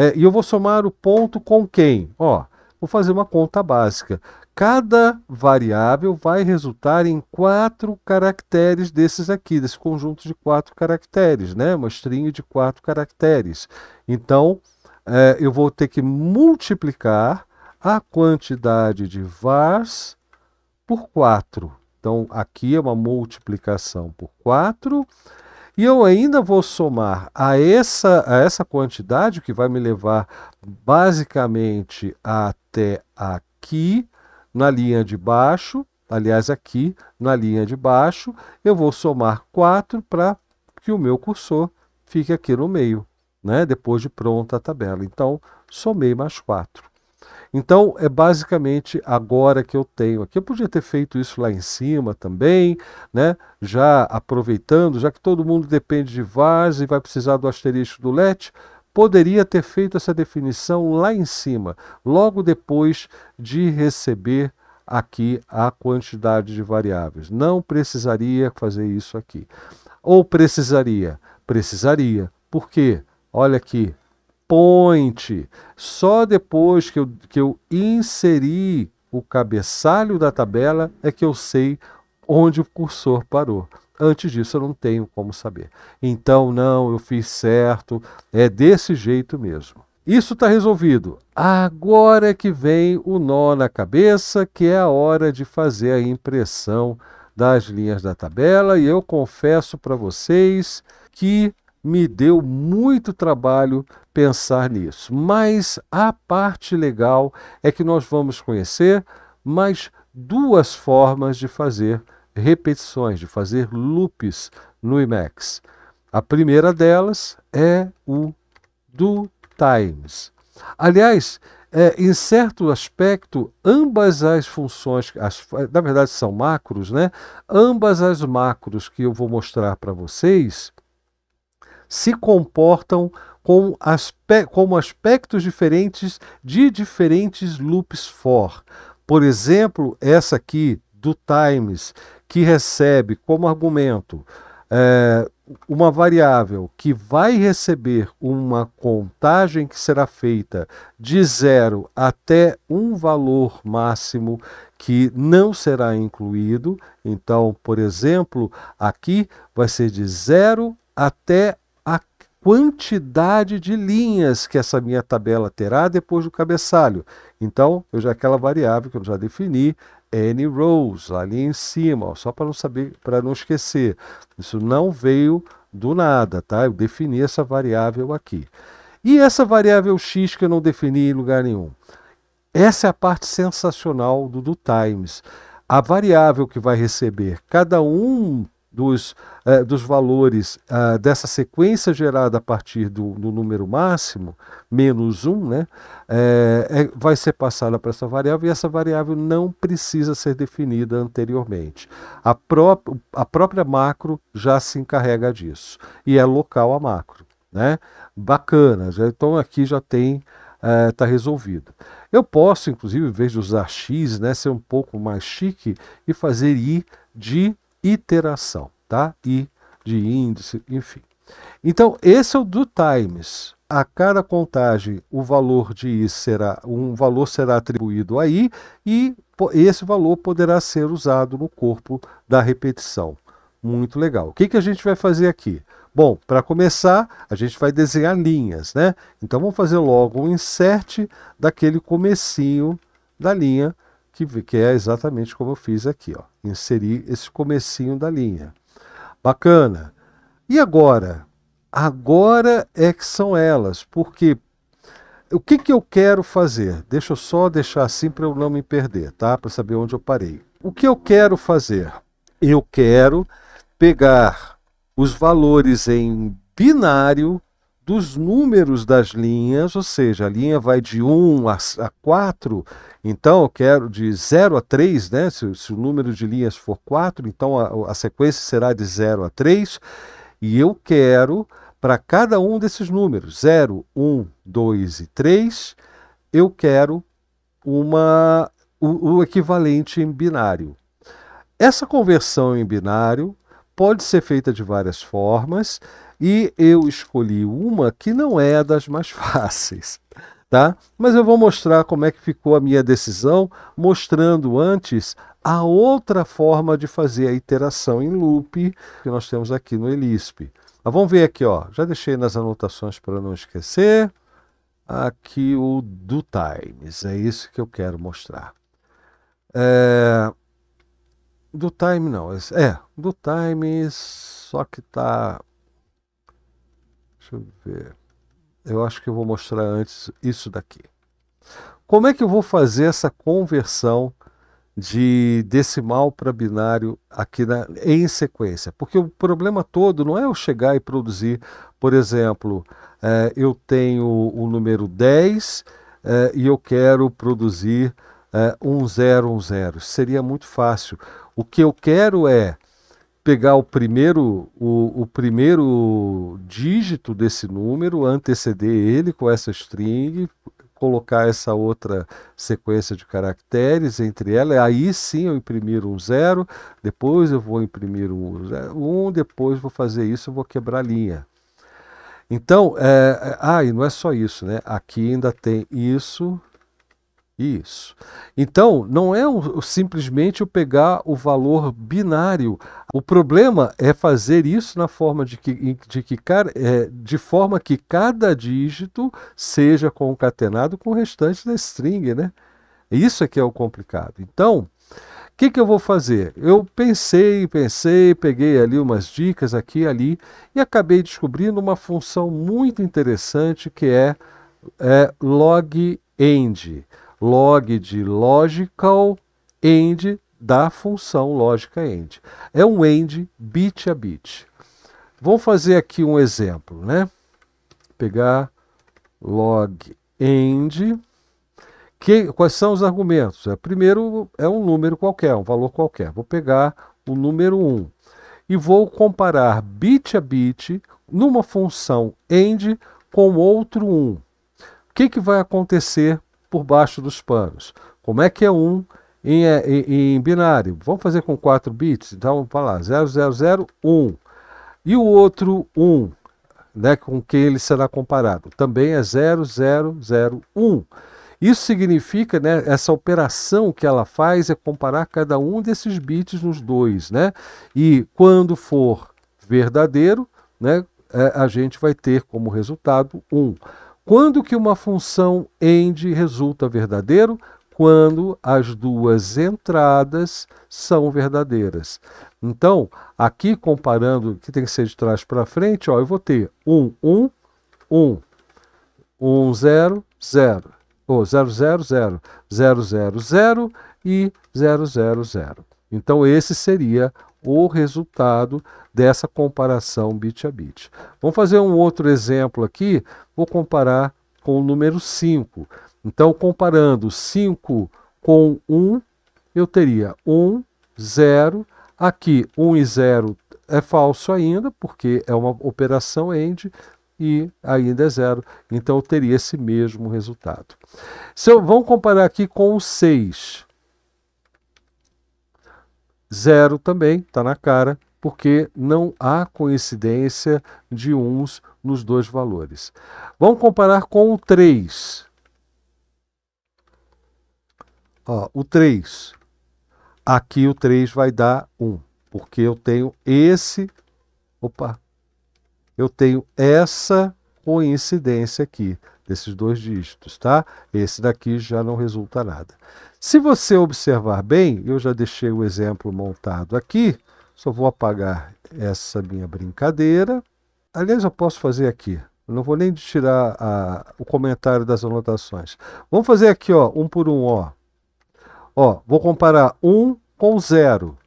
Speaker 1: É, e eu vou somar o ponto com quem? Ó, vou fazer uma conta básica. Cada variável vai resultar em quatro caracteres desses aqui, desse conjunto de quatro caracteres, né? Uma string de quatro caracteres. Então, é, eu vou ter que multiplicar a quantidade de vars por 4. Então, aqui é uma multiplicação por 4. E eu ainda vou somar a essa, a essa quantidade, que vai me levar basicamente até aqui, na linha de baixo. Aliás, aqui na linha de baixo, eu vou somar 4 para que o meu cursor fique aqui no meio, né? depois de pronta a tabela. Então, somei mais 4. Então, é basicamente agora que eu tenho aqui. Eu podia ter feito isso lá em cima também, né? Já aproveitando, já que todo mundo depende de vase e vai precisar do asterisco do LET, poderia ter feito essa definição lá em cima, logo depois de receber aqui a quantidade de variáveis. Não precisaria fazer isso aqui. Ou precisaria? Precisaria. Por quê? Olha aqui, ponte. Só depois que eu, que eu inseri o cabeçalho da tabela é que eu sei onde o cursor parou. Antes disso eu não tenho como saber. Então, não, eu fiz certo, é desse jeito mesmo. Isso está resolvido. Agora é que vem o nó na cabeça, que é a hora de fazer a impressão das linhas da tabela. E eu confesso para vocês que me deu muito trabalho pensar nisso. Mas a parte legal é que nós vamos conhecer mais duas formas de fazer repetições, de fazer loops no IMAX. A primeira delas é o do times. Aliás, é, em certo aspecto, ambas as funções, as, na verdade são macros, né? Ambas as macros que eu vou mostrar para vocês, se comportam com aspe como aspectos diferentes de diferentes loops for. Por exemplo, essa aqui do Times, que recebe como argumento é, uma variável que vai receber uma contagem que será feita de zero até um valor máximo que não será incluído. Então, por exemplo, aqui vai ser de zero até quantidade de linhas que essa minha tabela terá depois do cabeçalho. Então, eu já aquela variável que eu já defini, n rows, ali em cima, ó, só para não saber, para não esquecer. Isso não veio do nada, tá? Eu defini essa variável aqui. E essa variável x que eu não defini em lugar nenhum? Essa é a parte sensacional do do times. A variável que vai receber cada um dos, eh, dos valores ah, dessa sequência gerada a partir do, do número máximo, menos 1, um, né, é, é, vai ser passada para essa variável e essa variável não precisa ser definida anteriormente. A, pró a própria macro já se encarrega disso e é local a macro. Né? Bacana, já, então aqui já tem está eh, resolvido. Eu posso, inclusive, em vez de usar X, né, ser um pouco mais chique e fazer I de iteração, tá? I de índice, enfim. Então, esse é o do times. A cada contagem, o valor de i será um valor será atribuído a i e esse valor poderá ser usado no corpo da repetição. Muito legal. O que, que a gente vai fazer aqui? Bom, para começar, a gente vai desenhar linhas, né? Então vamos fazer logo um insert daquele comecinho da linha que, que é exatamente como eu fiz aqui, ó, inserir esse comecinho da linha. Bacana. E agora? Agora é que são elas, porque o que, que eu quero fazer? Deixa eu só deixar assim para eu não me perder, tá? Para saber onde eu parei. O que eu quero fazer? Eu quero pegar os valores em binário dos números das linhas, ou seja, a linha vai de 1 a 4, então, eu quero de 0 a 3, né? Se, se, o número de linhas for 4, então a, a sequência será de 0 a 3. E eu quero, para cada um desses números, 0, 1, 2 e 3, eu quero uma, o, o equivalente em binário. Essa conversão em binário pode ser feita de várias formas e eu escolhi uma que não é das mais fáceis tá? Mas eu vou mostrar como é que ficou a minha decisão, mostrando antes a outra forma de fazer a iteração em loop que nós temos aqui no Elisp. Mas vamos ver aqui, ó. Já deixei nas anotações para não esquecer. Aqui o do times, é isso que eu quero mostrar. É... Do time não, é, do times, só que tá... Deixa eu ver eu acho que eu vou mostrar antes isso daqui. Como é que eu vou fazer essa conversão de decimal para binário aqui na, em sequência? Porque o problema todo não é eu chegar e produzir, por exemplo, é, eu tenho o número 10 é, e eu quero produzir eh, um zero, um zero. Seria muito fácil. O que eu quero é pegar o primeiro, o, o, primeiro dígito desse número, anteceder ele com essa string, colocar essa outra sequência de caracteres entre ela, aí sim eu imprimir um zero, depois eu vou imprimir um, zero, um depois vou fazer isso, eu vou quebrar a linha. Então, é, é ah, e não é só isso, né? Aqui ainda tem isso, isso. Então, não é simplesmente eu pegar o valor binário. O problema é fazer isso na forma de que, de, que, é, de forma que cada dígito seja concatenado com o restante da string, né? Isso é que é o complicado. Então, o que, que eu vou fazer? Eu pensei, pensei, peguei ali umas dicas aqui e ali e acabei descobrindo uma função muito interessante que é, é log end. Log de logical end da função lógica end. É um end bit a bit. Vamos fazer aqui um exemplo, né? Pegar log end. Que, quais são os argumentos? É, primeiro é um número qualquer, um valor qualquer. Vou pegar o número 1 e vou comparar bit a bit numa função end com outro 1. O que, que vai acontecer por baixo dos panos? Como é que é um em, é, em, em binário. Vamos fazer com 4 bits? Então, vamos lá, 0001. E o outro 1, né, com que ele será comparado, também é 0001. Isso significa, né, essa operação que ela faz é comparar cada um desses bits nos dois, né? E quando for verdadeiro, né, é, a gente vai ter como resultado 1. Quando que uma função end resulta verdadeiro? quando as duas entradas são verdadeiras. Então, aqui comparando, que tem que ser de trás para frente, ó, eu vou ter 1, 1, 1, 1, 0, 0, ou 0, 0, 0, 0, 0, 0 e 0, 0, 0. Então, esse seria o resultado dessa comparação bit a bit. Vamos fazer um outro exemplo aqui, vou comparar com o número 5. Então, comparando 5 com 1, eu teria 1, 0. Aqui, 1 e 0 é falso ainda, porque é uma operação AND e ainda é 0. Então, eu teria esse mesmo resultado. Se eu, vamos comparar aqui com o 6. 0 também, está na cara, porque não há coincidência de uns nos dois valores. Vamos comparar com o 3 ó, o 3. Aqui o 3 vai dar 1, porque eu tenho esse. Opa! Eu tenho essa coincidência aqui, desses dois dígitos, tá? Esse daqui já não resulta nada. Se você observar bem, eu já deixei o exemplo montado aqui, só vou apagar essa minha brincadeira. Aliás, eu posso fazer aqui, eu não vou nem tirar a, o comentário das anotações. Vamos fazer aqui, ó, um por um, ó. Ó, vou comparar 1 com 0.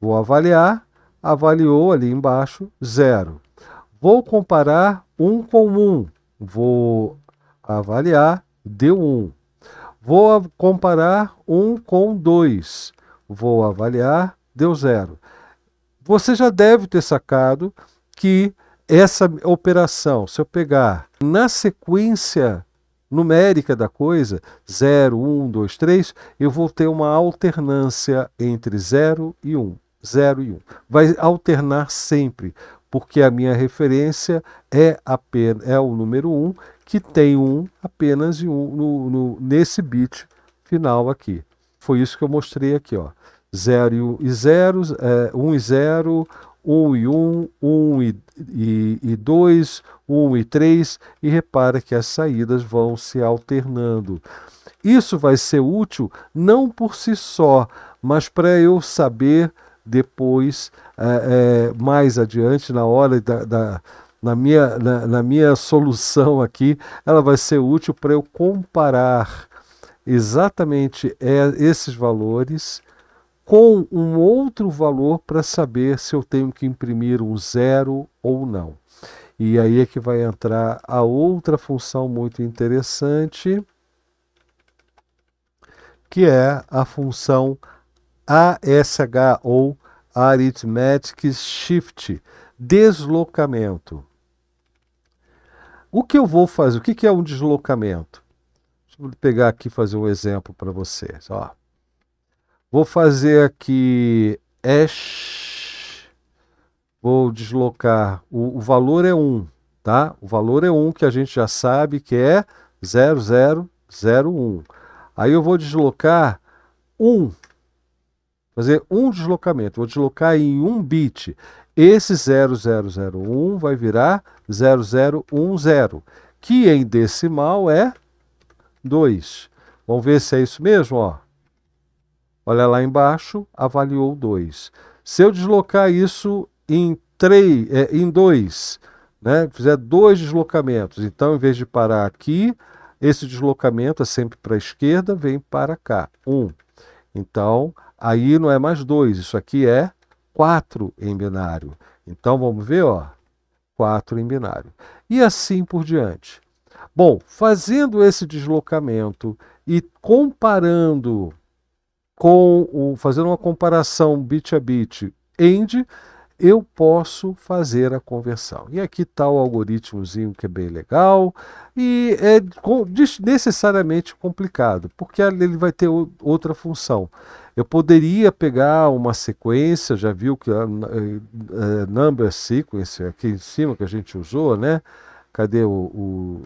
Speaker 1: Vou avaliar, avaliou ali embaixo 0. Vou comparar 1 com 1. Vou avaliar, deu 1. Vou comparar 1 com 2. Vou avaliar, deu 0. Você já deve ter sacado que essa operação, se eu pegar na sequência numérica da coisa, 0, 1, 2, 3, eu vou ter uma alternância entre 0 e 1. 0 e 1. Vai alternar sempre, porque a minha referência é, apenas, é o número 1, que tem 1 apenas 1 no, no, nesse bit final aqui. Foi isso que eu mostrei aqui, 0 e 0, é, 1 e 0, 1 e 1, 1 e, e, e 2, 1 e 3, e repara que as saídas vão se alternando. Isso vai ser útil não por si só, mas para eu saber depois, é, é, mais adiante, na hora da, da na minha, na, na, minha solução aqui, ela vai ser útil para eu comparar exatamente é, esses valores com um outro valor para saber se eu tenho que imprimir um zero ou não. E aí é que vai entrar a outra função muito interessante, que é a função ASH ou Arithmetic Shift, deslocamento. O que eu vou fazer? O que é um deslocamento? Deixa eu pegar aqui e fazer um exemplo para vocês. Ó. Vou fazer aqui hash, vou deslocar, o, o valor é 1, tá? O valor é 1, que a gente já sabe que é 0001. Aí eu vou deslocar 1, fazer um deslocamento, vou deslocar em 1 bit. Esse 0001 vai virar 0010, que em decimal é 2. Vamos ver se é isso mesmo, ó olha lá embaixo, avaliou 2. Se eu deslocar isso em 3, é, em 2, né, fizer dois deslocamentos, então em vez de parar aqui, esse deslocamento é sempre para a esquerda, vem para cá, 1. Um. Então, aí não é mais 2, isso aqui é 4 em binário. Então, vamos ver, ó, 4 em binário. E assim por diante. Bom, fazendo esse deslocamento e comparando com o, fazendo uma comparação bit a bit, end, eu posso fazer a conversão. E aqui está o algoritmozinho que é bem legal e é necessariamente complicado, porque ele vai ter outra função. Eu poderia pegar uma sequência, já viu que a, a, eh, a eh, number sequence aqui em cima que a gente usou, né? Cadê o, o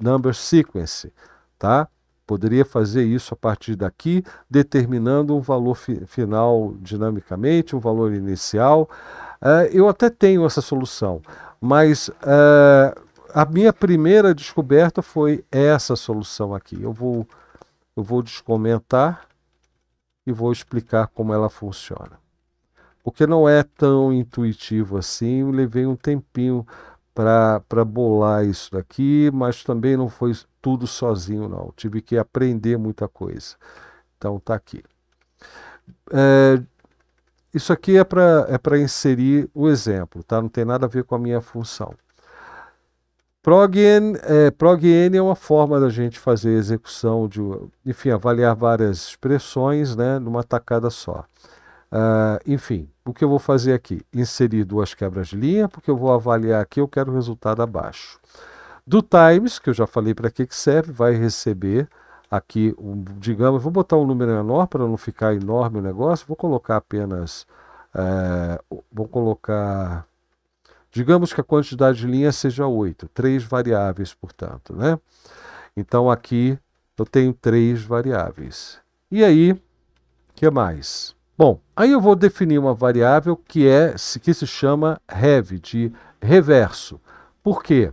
Speaker 1: number sequence, tá? Poderia fazer isso a partir daqui, determinando um valor fi final dinamicamente, um valor inicial. Uh, eu até tenho essa solução, mas uh, a minha primeira descoberta foi essa solução aqui. Eu vou, eu vou descomentar e vou explicar como ela funciona. O que não é tão intuitivo assim, levei um tempinho para bolar isso daqui, mas também não foi tudo sozinho, não. Tive que aprender muita coisa. Então tá aqui. É, isso aqui é para é inserir o exemplo, tá? Não tem nada a ver com a minha função. ProgN é, prog é uma forma da gente fazer execução de, enfim, avaliar várias expressões, né, numa tacada só. Uh, enfim, o que eu vou fazer aqui? Inserir duas quebras de linha, porque eu vou avaliar aqui, eu quero o resultado abaixo. Do Times, que eu já falei para que, que serve, vai receber aqui, um, digamos, vou botar um número menor para não ficar enorme o negócio, vou colocar apenas, eh, vou colocar, digamos que a quantidade de linha seja 8, três variáveis, portanto, né? Então aqui eu tenho três variáveis. E aí, o que mais? Bom, aí eu vou definir uma variável que é que se chama rev, de reverso. Por quê?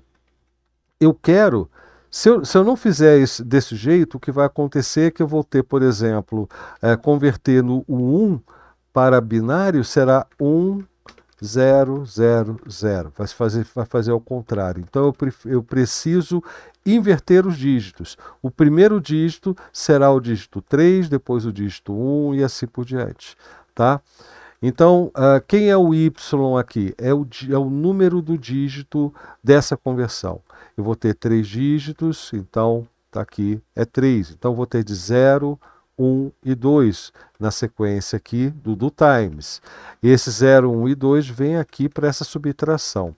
Speaker 1: Eu quero, se eu, se eu não fizer isso desse jeito, o que vai acontecer é que eu vou ter, por exemplo, é, eh, convertendo o 1 para binário será 1, zero, zero, zero. Vai fazer, vai fazer ao contrário. Então eu, pre, eu preciso inverter os dígitos. O primeiro dígito será o dígito 3, depois o dígito 1 e assim por diante. Tá? Então, uh, quem é o Y aqui? É o, é o número do dígito dessa conversão. Eu vou ter três dígitos, então está aqui, é 3. Então, vou ter de 0 1 e 2, na sequência aqui do, do times. Esse 0, 1 e 2 vem aqui para essa subtração.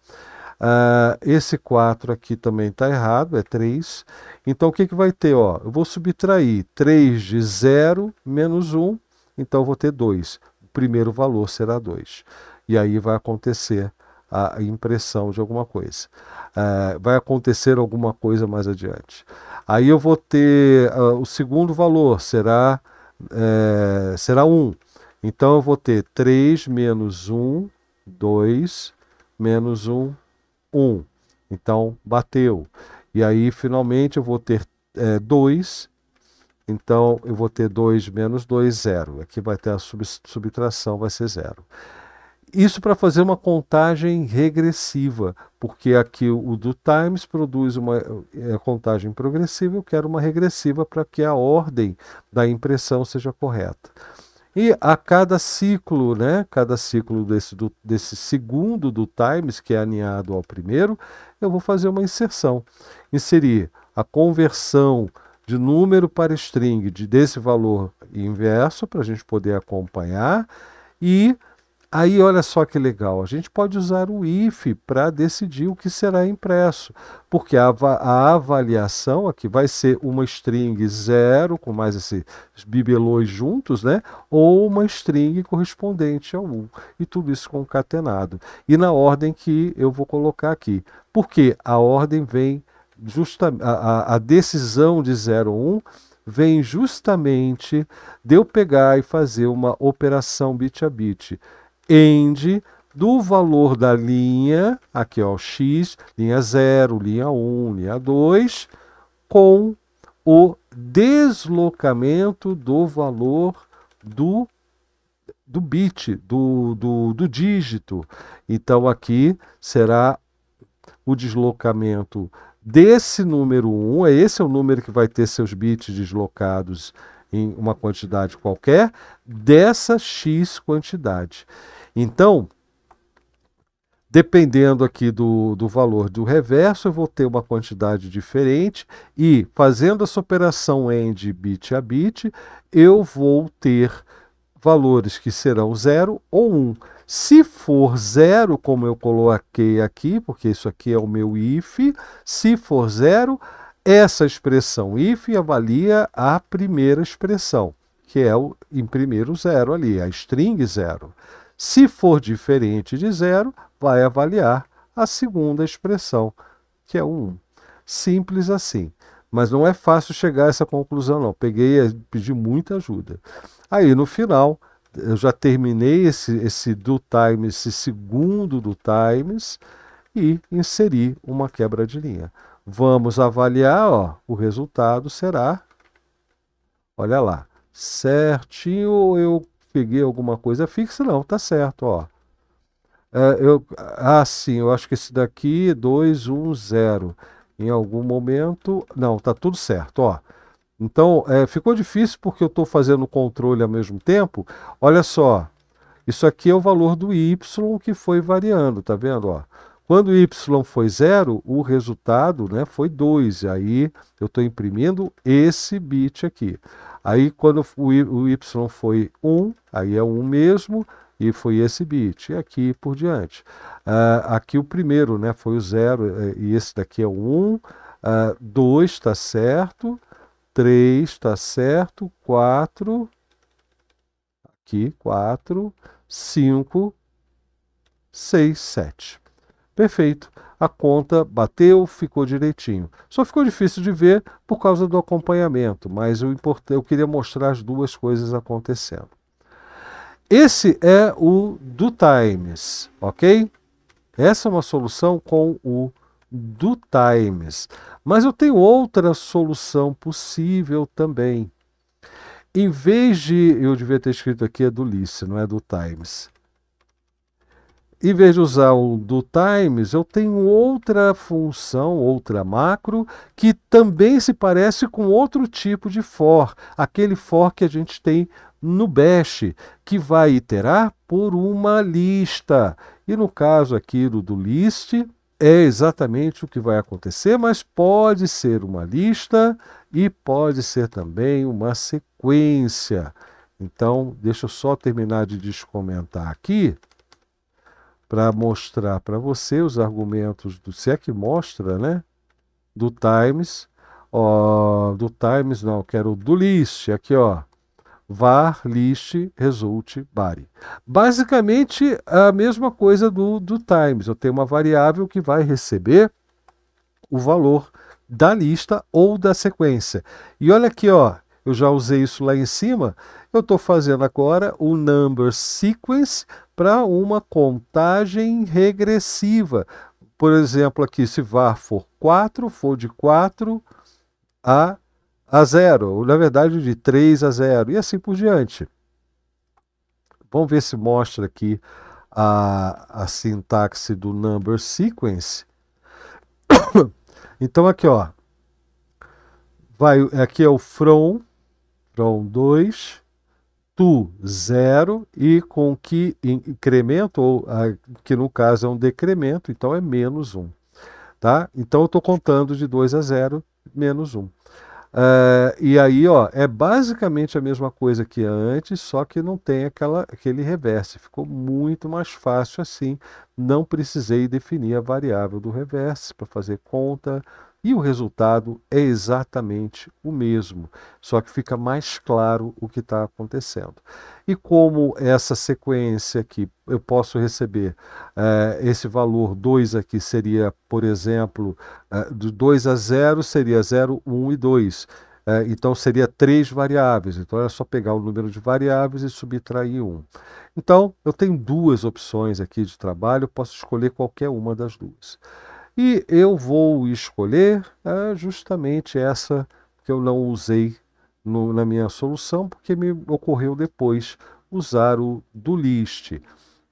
Speaker 1: Uh, esse 4 aqui também está errado, é 3. Então o que, que vai ter? Ó, eu vou subtrair 3 de 0 menos 1, então eu vou ter 2. O primeiro valor será 2. E aí vai acontecer a impressão de alguma coisa. Uh, vai acontecer alguma coisa mais adiante. Aí eu vou ter uh, o segundo valor, será, uh, será 1. Então eu vou ter 3 menos 1, 2, menos 1, 1. Então bateu. E aí finalmente eu vou ter é, eh, 2. Então eu vou ter 2 menos 2, 0. Aqui vai ter a sub, subtração, vai ser 0. Isso para fazer uma contagem regressiva, porque aqui o do Times produz uma é, contagem progressiva, eu quero uma regressiva para que a ordem da impressão seja correta. E a cada ciclo, né, cada ciclo desse, do, desse segundo do Times, que é alinhado ao primeiro, eu vou fazer uma inserção. Inserir a conversão de número para string de, desse valor inverso, para a gente poder acompanhar, e Aí olha só que legal, a gente pode usar o IF para decidir o que será impresso, porque a, a, avaliação aqui vai ser uma string zero com mais esses bibelôs juntos, né? Ou uma string correspondente a 1, e tudo isso concatenado. E na ordem que eu vou colocar aqui, porque a ordem vem justamente a, a decisão de 0 1 vem justamente de eu pegar e fazer uma operação bit a bit end do valor da linha, aqui ó, x, linha 0, linha 1, linha 2, com o deslocamento do valor do do bit, do, do, do dígito. Então, aqui será o deslocamento desse número 1, é esse é o número que vai ter seus bits deslocados em uma quantidade qualquer, dessa x quantidade. Então, dependendo aqui do, do valor do reverso, eu vou ter uma quantidade diferente e fazendo essa operação AND bit a bit, eu vou ter valores que serão 0 ou 1. Um. Se for zero, como eu coloquei aqui, porque isso aqui é o meu if, se for zero, essa expressão if avalia a primeira expressão, que é o em primeiro zero ali, a string zero. Se for diferente de zero, vai avaliar a segunda expressão, que é o 1. Simples assim. Mas não é fácil chegar a essa conclusão, não. Peguei e pedi muita ajuda. Aí, no final, eu já terminei esse, esse do times, esse segundo do times, e inseri uma quebra de linha. Vamos avaliar, ó, o resultado será, olha lá, certinho eu peguei alguma coisa fixa, não, tá certo, ó. É, eu, ah, sim, eu acho que esse daqui, 210. Em algum momento. Não, tá tudo certo, ó. Então, é, ficou difícil porque eu estou fazendo o controle ao mesmo tempo. Olha só, isso aqui é o valor do y que foi variando, tá vendo? Ó, quando y foi zero, o resultado né, foi 2. Aí eu estou imprimindo esse bit aqui. Aí quando o Y foi 1, aí é 1 mesmo, e foi esse bit, e aqui por diante. Uh, aqui o primeiro né, foi o 0, é, e esse daqui é o 1, 2 está certo, 3 está certo, 4, aqui 4, 5, 6, 7. Perfeito a conta bateu, ficou direitinho. Só ficou difícil de ver por causa do acompanhamento, mas eu, eu queria mostrar as duas coisas acontecendo. Esse é o do Times, ok? Essa é uma solução com o do Times. Mas eu tenho outra solução possível também. Em vez de. Eu devia ter escrito aqui é do Lice, não é do Times em vez de usar o do Times, eu tenho outra função, outra macro, que também se parece com outro tipo de for, aquele for que a gente tem no Bash, que vai iterar por uma lista. E no caso aqui do, do list, é exatamente o que vai acontecer, mas pode ser uma lista e pode ser também uma sequência. Então, deixa eu só terminar de descomentar aqui para mostrar para você os argumentos do se é que mostra, né? Do Times, ó, do Times não, quero do List, aqui ó. VAR, list, result, bari Basicamente a mesma coisa do, do Times. Eu tenho uma variável que vai receber o valor da lista ou da sequência. E olha aqui, ó, eu já usei isso lá em cima. Eu estou fazendo agora o number sequence para uma contagem regressiva. Por exemplo, aqui, se var for 4, for de 4 a, a 0, ou na verdade de 3 a 0, e assim por diante. Vamos ver se mostra aqui a, a sintaxe do number sequence. Então aqui, ó, vai, aqui é o from, from 2, tu zero e com que incremento, ou ah, que no caso é um decremento, então é menos um. Tá? Então eu estou contando de 2 a 0, menos Um. Ah, e aí, ó, é basicamente a mesma coisa que antes, só que não tem aquela, aquele reverse. Ficou muito mais fácil assim. Não precisei definir a variável do reverse para fazer conta, e o resultado é exatamente o mesmo, só que fica mais claro o que está acontecendo. E como essa sequência aqui, eu posso receber eh, esse valor 2 aqui seria, por exemplo, uh, do 2 a 0 seria 0, 1 um e 2. Eh, então seria três variáveis. Então é só pegar o número de variáveis e subtrair um. Então eu tenho duas opções aqui de trabalho, posso escolher qualquer uma das duas. E eu vou escolher é, justamente essa que eu não usei no, na minha solução, porque me ocorreu depois usar o do list.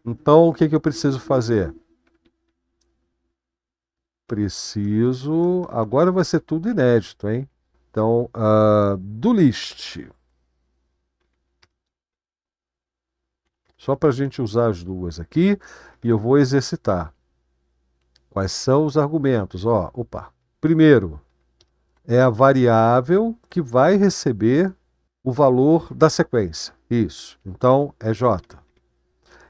Speaker 1: Então, o que, é que eu preciso fazer? Preciso. Agora vai ser tudo inédito, hein? Então, uh, do list. Só para a gente usar as duas aqui e eu vou exercitar. Quais são os argumentos? Ó, opa. Primeiro, é a variável que vai receber o valor da sequência. Isso. Então, é J.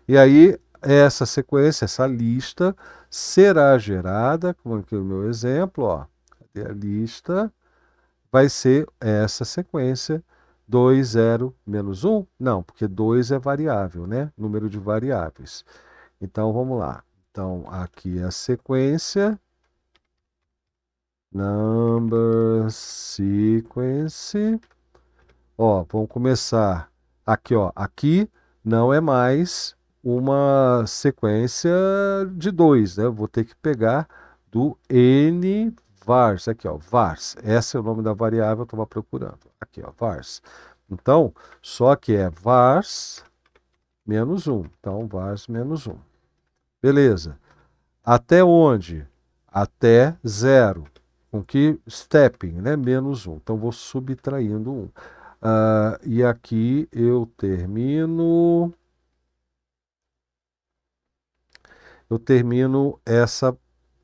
Speaker 1: E aí, essa sequência, essa lista, será gerada, como aqui no é meu exemplo, ó, a lista vai ser essa sequência 2, 0, menos 1? Não, porque 2 é variável, né? Número de variáveis. Então, vamos lá. Então, aqui é a sequência. Number sequence. Ó, vamos começar aqui, ó. Aqui não é mais uma sequência de dois, né? vou ter que pegar do n vars, aqui, ó, vars. Esse é o nome da variável que eu estava procurando. Aqui, ó, vars. Então, só que é vars menos 1. Então, vars menos 1. Beleza. Até onde? Até zero. Com que stepping, né? Menos um. Então vou subtraindo um. Uh, e aqui eu termino. Eu termino essa,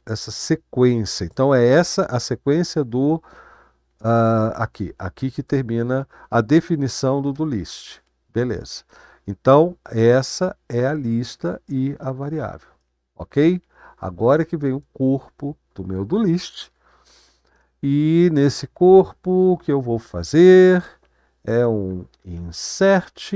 Speaker 1: essa sequência. Então é essa a sequência do. Uh, aqui. Aqui que termina a definição do do list. Beleza. Então, essa é a lista e a variável ok? Agora que vem o corpo do meu do list. E nesse corpo o que eu vou fazer é um insert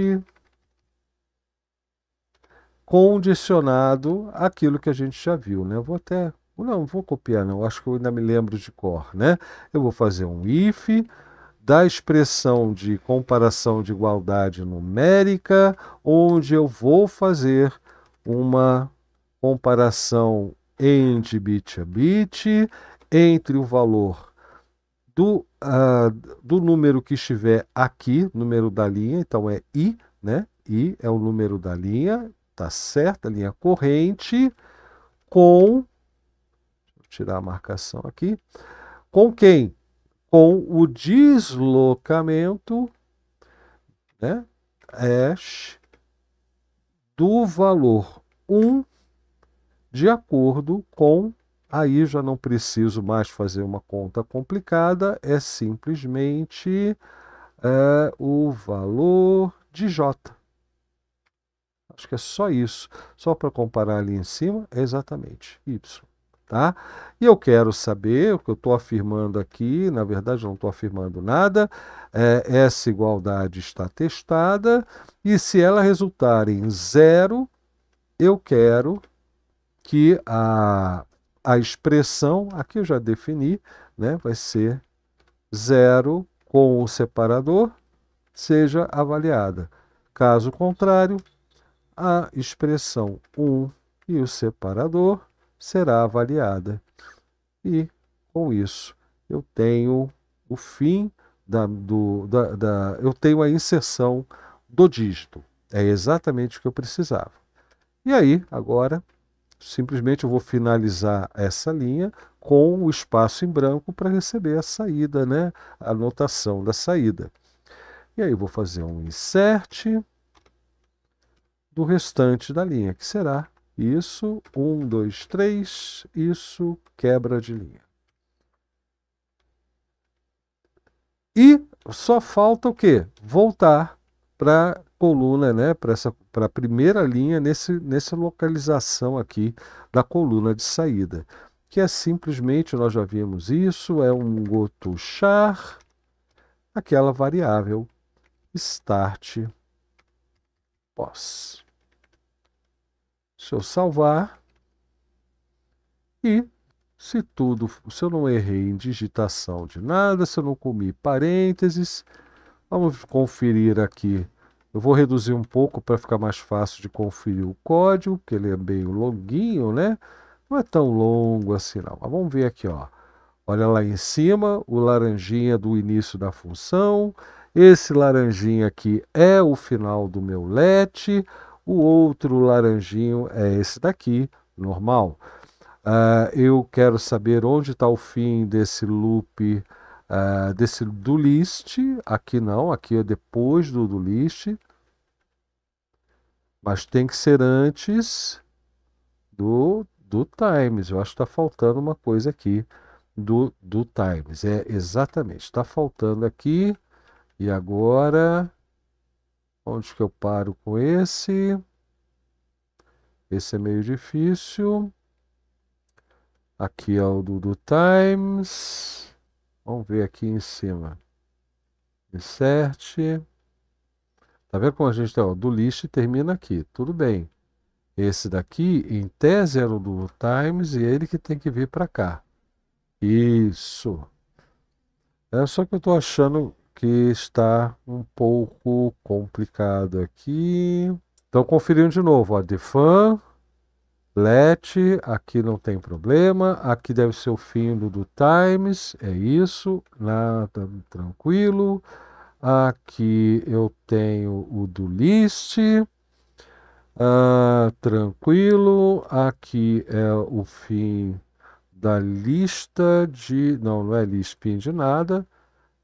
Speaker 1: condicionado aquilo que a gente já viu, né? Eu vou até não, vou copiar, não. Acho que eu ainda me lembro de cor, né? Eu vou fazer um if da expressão de comparação de igualdade numérica, onde eu vou fazer uma comparação entre bit a bit, entre o valor do, uh, do número que estiver aqui, número da linha, então é i, né? i é o número da linha, tá certo, a linha corrente, com, tirar a marcação aqui, com quem? Com o deslocamento, né, hash, do valor 1 de acordo com. Aí já não preciso mais fazer uma conta complicada, é simplesmente é, o valor de J. Acho que é só isso. Só para comparar ali em cima, é exatamente Y. Tá? E eu quero saber, o que eu estou afirmando aqui, na verdade não estou afirmando nada, é, essa igualdade está testada, e se ela resultar em zero, eu quero que a, a expressão, aqui eu já defini, né, vai ser zero com o separador, seja avaliada. Caso contrário, a expressão 1 e o separador será avaliada. E com isso, eu tenho o fim da, do, da, da, eu tenho a inserção do dígito. É exatamente o que eu precisava. E aí, agora, Simplesmente eu vou finalizar essa linha com o espaço em branco para receber a saída, né? a notação da saída. E aí vou fazer um insert do restante da linha, que será isso, 1, 2, 3, isso, quebra de linha. E só falta o quê? Voltar para coluna, né, para a primeira linha nesse, nessa localização aqui da coluna de saída, que é simplesmente, nós já vimos isso, é um goto char, aquela variável start pós. Se eu salvar e se tudo, se eu não errei em digitação de nada, se eu não comi parênteses, vamos conferir aqui eu vou reduzir um pouco para ficar mais fácil de conferir o código, porque ele é meio longuinho, né? Não é tão longo assim não. Mas vamos ver aqui, ó. Olha lá em cima, o laranjinha do início da função. Esse laranjinho aqui é o final do meu let. O outro laranjinho é esse daqui, normal. Uh, eu quero saber onde está o fim desse loop uh, desse, do list, aqui não, aqui é depois do, do list, mas tem que ser antes do, do times. Eu acho que está faltando uma coisa aqui do, do times. É exatamente, está faltando aqui. E agora, onde que eu paro com esse? Esse é meio difícil. Aqui é o do, do times. Vamos ver aqui em cima. Insert. Tá vendo como a gente ó, do list termina aqui. Tudo bem. Esse daqui, em tese, era o do Times e é ele que tem que vir para cá. Isso. É só que eu estou achando que está um pouco complicado aqui. Então conferindo de novo, ó, defan let, aqui não tem problema, aqui deve ser o fim do, do times, é isso, nada tranquilo. Aqui eu tenho o do list, ah, tranquilo. Aqui é o fim da lista de, não, não é list, pin de nada.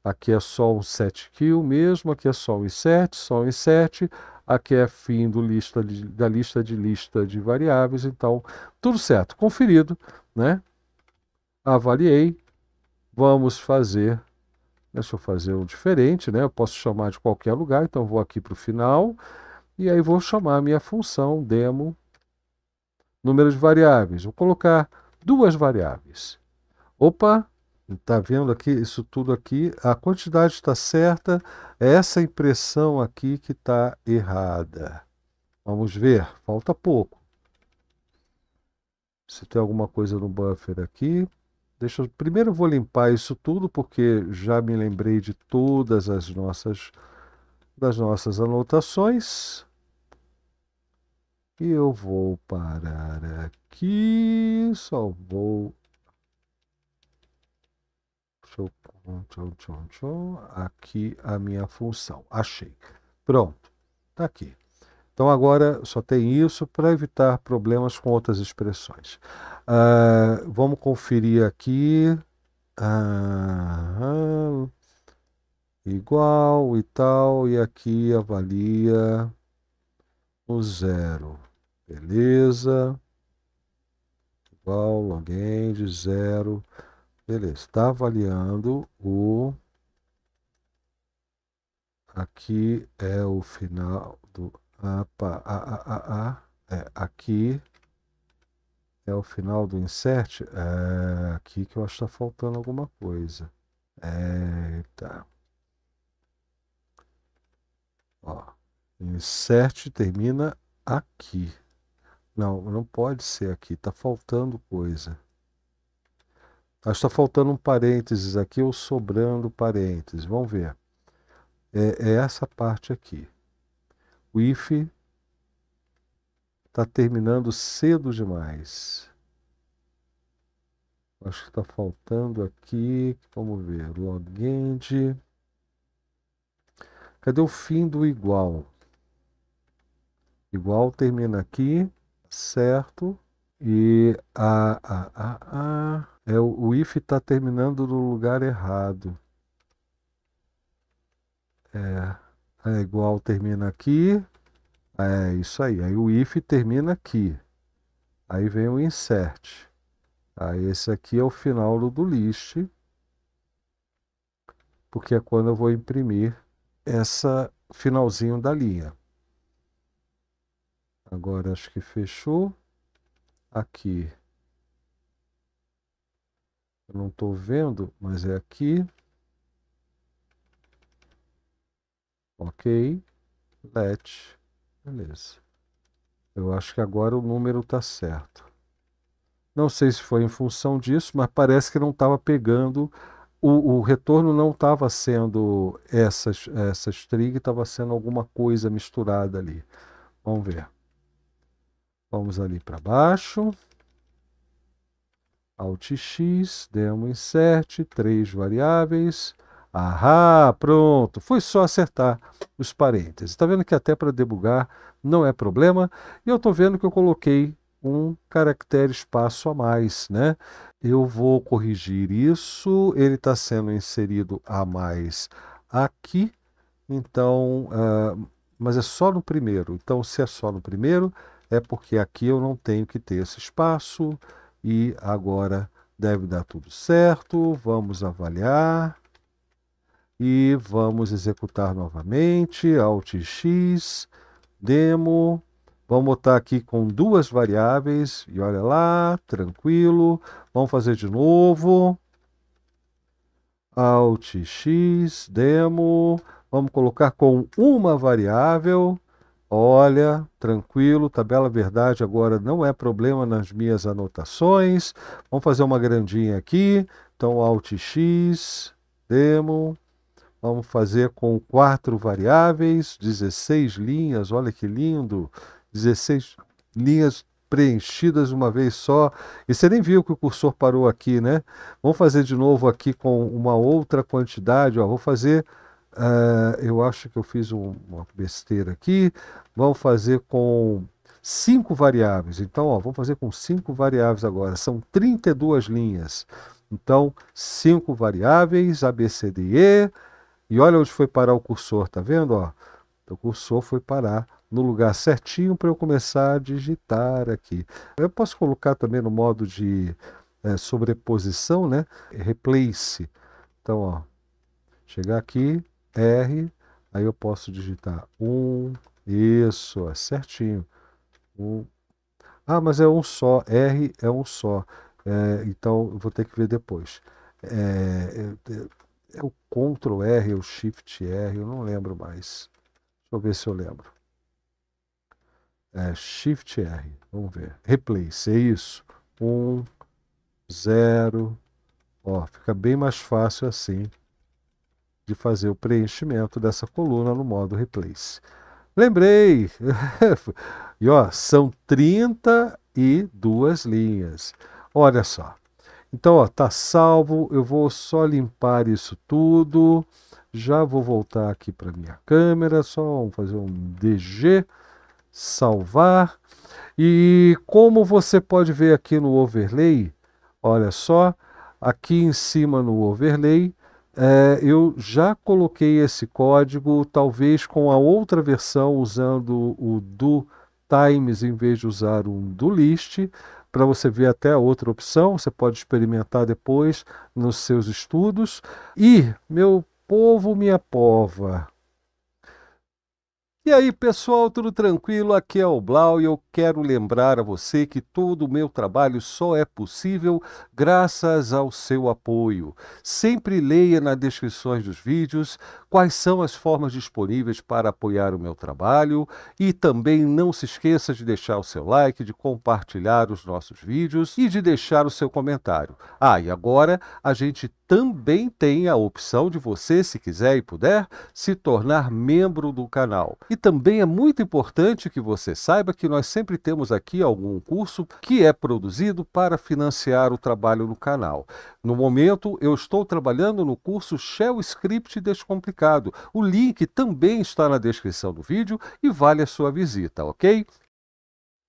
Speaker 1: Aqui é só um set kill mesmo, aqui é só um insert, só um insert aqui é fim do lista de, da lista de lista de variáveis, então tudo certo, conferido, né? Avaliei, vamos fazer, deixa eu fazer um diferente, né? Eu posso chamar de qualquer lugar, então vou aqui para o final e aí vou chamar a minha função demo número de variáveis, vou colocar duas variáveis. Opa, Está vendo aqui isso tudo aqui? A quantidade está certa, é essa impressão aqui que está errada. Vamos ver, falta pouco. Se tem alguma coisa no buffer aqui. Deixa eu, primeiro eu vou limpar isso tudo, porque já me lembrei de todas as nossas, das nossas anotações. E eu vou parar aqui, só vou show show show show Aqui a minha função. Achei. Pronto. Está aqui. Então agora só tem isso para evitar problemas com outras expressões. Uh, vamos conferir aqui. Uh, uh, igual e tal. E aqui avalia o zero. Beleza. Igual, log de zero. Beleza, está avaliando o. Aqui é o final do. APA, a, a, a, é, aqui é o final do insert. É aqui que eu acho que está faltando alguma coisa. É, tá. Ó, insert termina aqui. Não, não pode ser aqui, está faltando coisa. Acho tá, que está faltando um parênteses aqui ou sobrando parênteses. Vamos ver. É, é essa parte aqui. O if está terminando cedo demais. Acho que está faltando aqui. Vamos ver. Logend. Cadê o fim do igual? Igual termina aqui, certo? E a, a, a, a. É, o, o if está terminando no lugar errado. É, é igual termina aqui. É isso aí. Aí o if termina aqui. Aí vem o insert. Aí esse aqui é o final do, do list. Porque é quando eu vou imprimir essa finalzinho da linha. Agora acho que fechou. Aqui eu não estou vendo, mas é aqui. Ok. Let. Beleza. Eu acho que agora o número está certo. Não sei se foi em função disso, mas parece que não estava pegando. O, o, retorno não estava sendo essas, essa string, estava sendo alguma coisa misturada ali. Vamos ver. Vamos ali para baixo alt x, demo insert, três variáveis. Ahá, pronto, foi só acertar os parênteses. Está vendo que até para debugar não é problema. E eu estou vendo que eu coloquei um caractere espaço a mais, né? Eu vou corrigir isso, ele está sendo inserido a mais aqui, então, uh, mas é só no primeiro. Então, se é só no primeiro, é porque aqui eu não tenho que ter esse espaço, e agora deve dar tudo certo. Vamos avaliar e vamos executar novamente. Alt X, demo. Vamos botar aqui com duas variáveis e olha lá, tranquilo. Vamos fazer de novo. Alt X, demo. Vamos colocar com uma variável Olha, tranquilo, tabela verdade agora não é problema nas minhas anotações. Vamos fazer uma grandinha aqui. Então, Alt X, Demo. Vamos fazer com quatro variáveis, 16 linhas. Olha que lindo! 16 linhas preenchidas uma vez só. E você nem viu que o cursor parou aqui, né? Vamos fazer de novo aqui com uma outra quantidade. Ó, vou fazer Uh, eu acho que eu fiz um, uma besteira aqui. Vamos fazer com cinco variáveis. Então, ó, vamos fazer com cinco variáveis agora. São 32 linhas. Então, cinco variáveis, A, B, C, D, E. E olha onde foi parar o cursor, tá vendo? Ó, o cursor foi parar no lugar certinho para eu começar a digitar aqui. Eu posso colocar também no modo de é, sobreposição, né? Replace. Então, ó, chegar aqui, R, aí eu posso digitar 1, um, isso, é certinho. Um... Ah, mas é um só. R é um só. É, então, eu vou ter que ver depois. É, é, é, é o Ctrl R, é o Shift R, eu não lembro mais. Deixa eu ver se eu lembro. É, Shift R, vamos ver. Replace, é isso. Um, zero. Ó, fica bem mais fácil assim de fazer o preenchimento dessa coluna no modo Replace. Lembrei! e ó, são 32 linhas. Olha só. Então, ó, tá salvo. Eu vou só limpar isso tudo. Já vou voltar aqui para minha câmera, só fazer um DG, salvar. E como você pode ver aqui no overlay, olha só, aqui em cima no overlay, é, eu já coloquei esse código, talvez com a outra versão, usando o do times em vez de usar um do list, para você ver até outra opção, você pode experimentar depois nos seus estudos. E, meu povo, minha pova, e aí, pessoal, tudo tranquilo? Aqui é o Blau e eu quero lembrar a você que todo o meu trabalho só é possível graças ao seu apoio. Sempre leia nas descrições dos vídeos quais são as formas disponíveis para apoiar o meu trabalho e também não se esqueça de deixar o seu like, de compartilhar os nossos vídeos e de deixar o seu comentário. Ah, e agora a gente também tem a opção de você, se quiser e puder, se tornar membro do canal. E também é muito importante que você saiba que nós sempre temos aqui algum curso que é produzido para financiar o trabalho no canal. No momento, eu estou trabalhando no curso Shell Script Descomplicado. O link também está na descrição do vídeo e vale a sua visita, ok?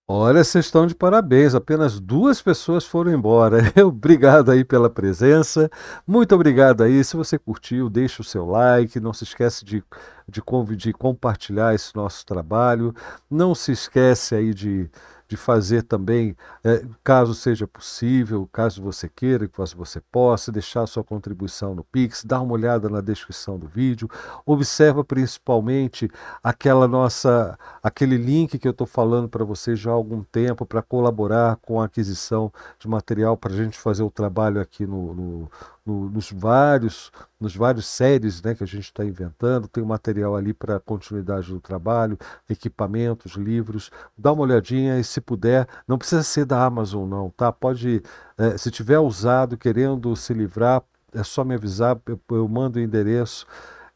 Speaker 1: Olha, vocês estão de parabéns, apenas duas pessoas foram embora. obrigado aí pela presença, muito obrigado aí. Se você curtiu, deixa o seu like, não se esquece de, de, de compartilhar esse nosso trabalho, não se esquece aí de de fazer também, é, caso seja possível, caso você queira, caso você possa, deixar sua contribuição no Pix, dá uma olhada na descrição do vídeo, observa principalmente aquela nossa, aquele link que eu estou falando para você já há algum tempo para colaborar com a aquisição de material para a gente fazer o trabalho aqui no, no no, nos vários nos vários séries né, que a gente está inventando. Tem o material ali para continuidade do trabalho, equipamentos, livros. Dá uma olhadinha e se puder, não precisa ser da Amazon não, tá? Pode, é, se tiver usado, querendo se livrar, é só me avisar, eu, eu mando o endereço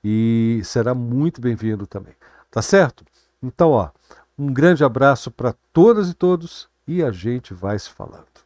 Speaker 1: e será muito bem-vindo também. Tá certo? Então, ó, um grande abraço para todas e todos e a gente vai se falando.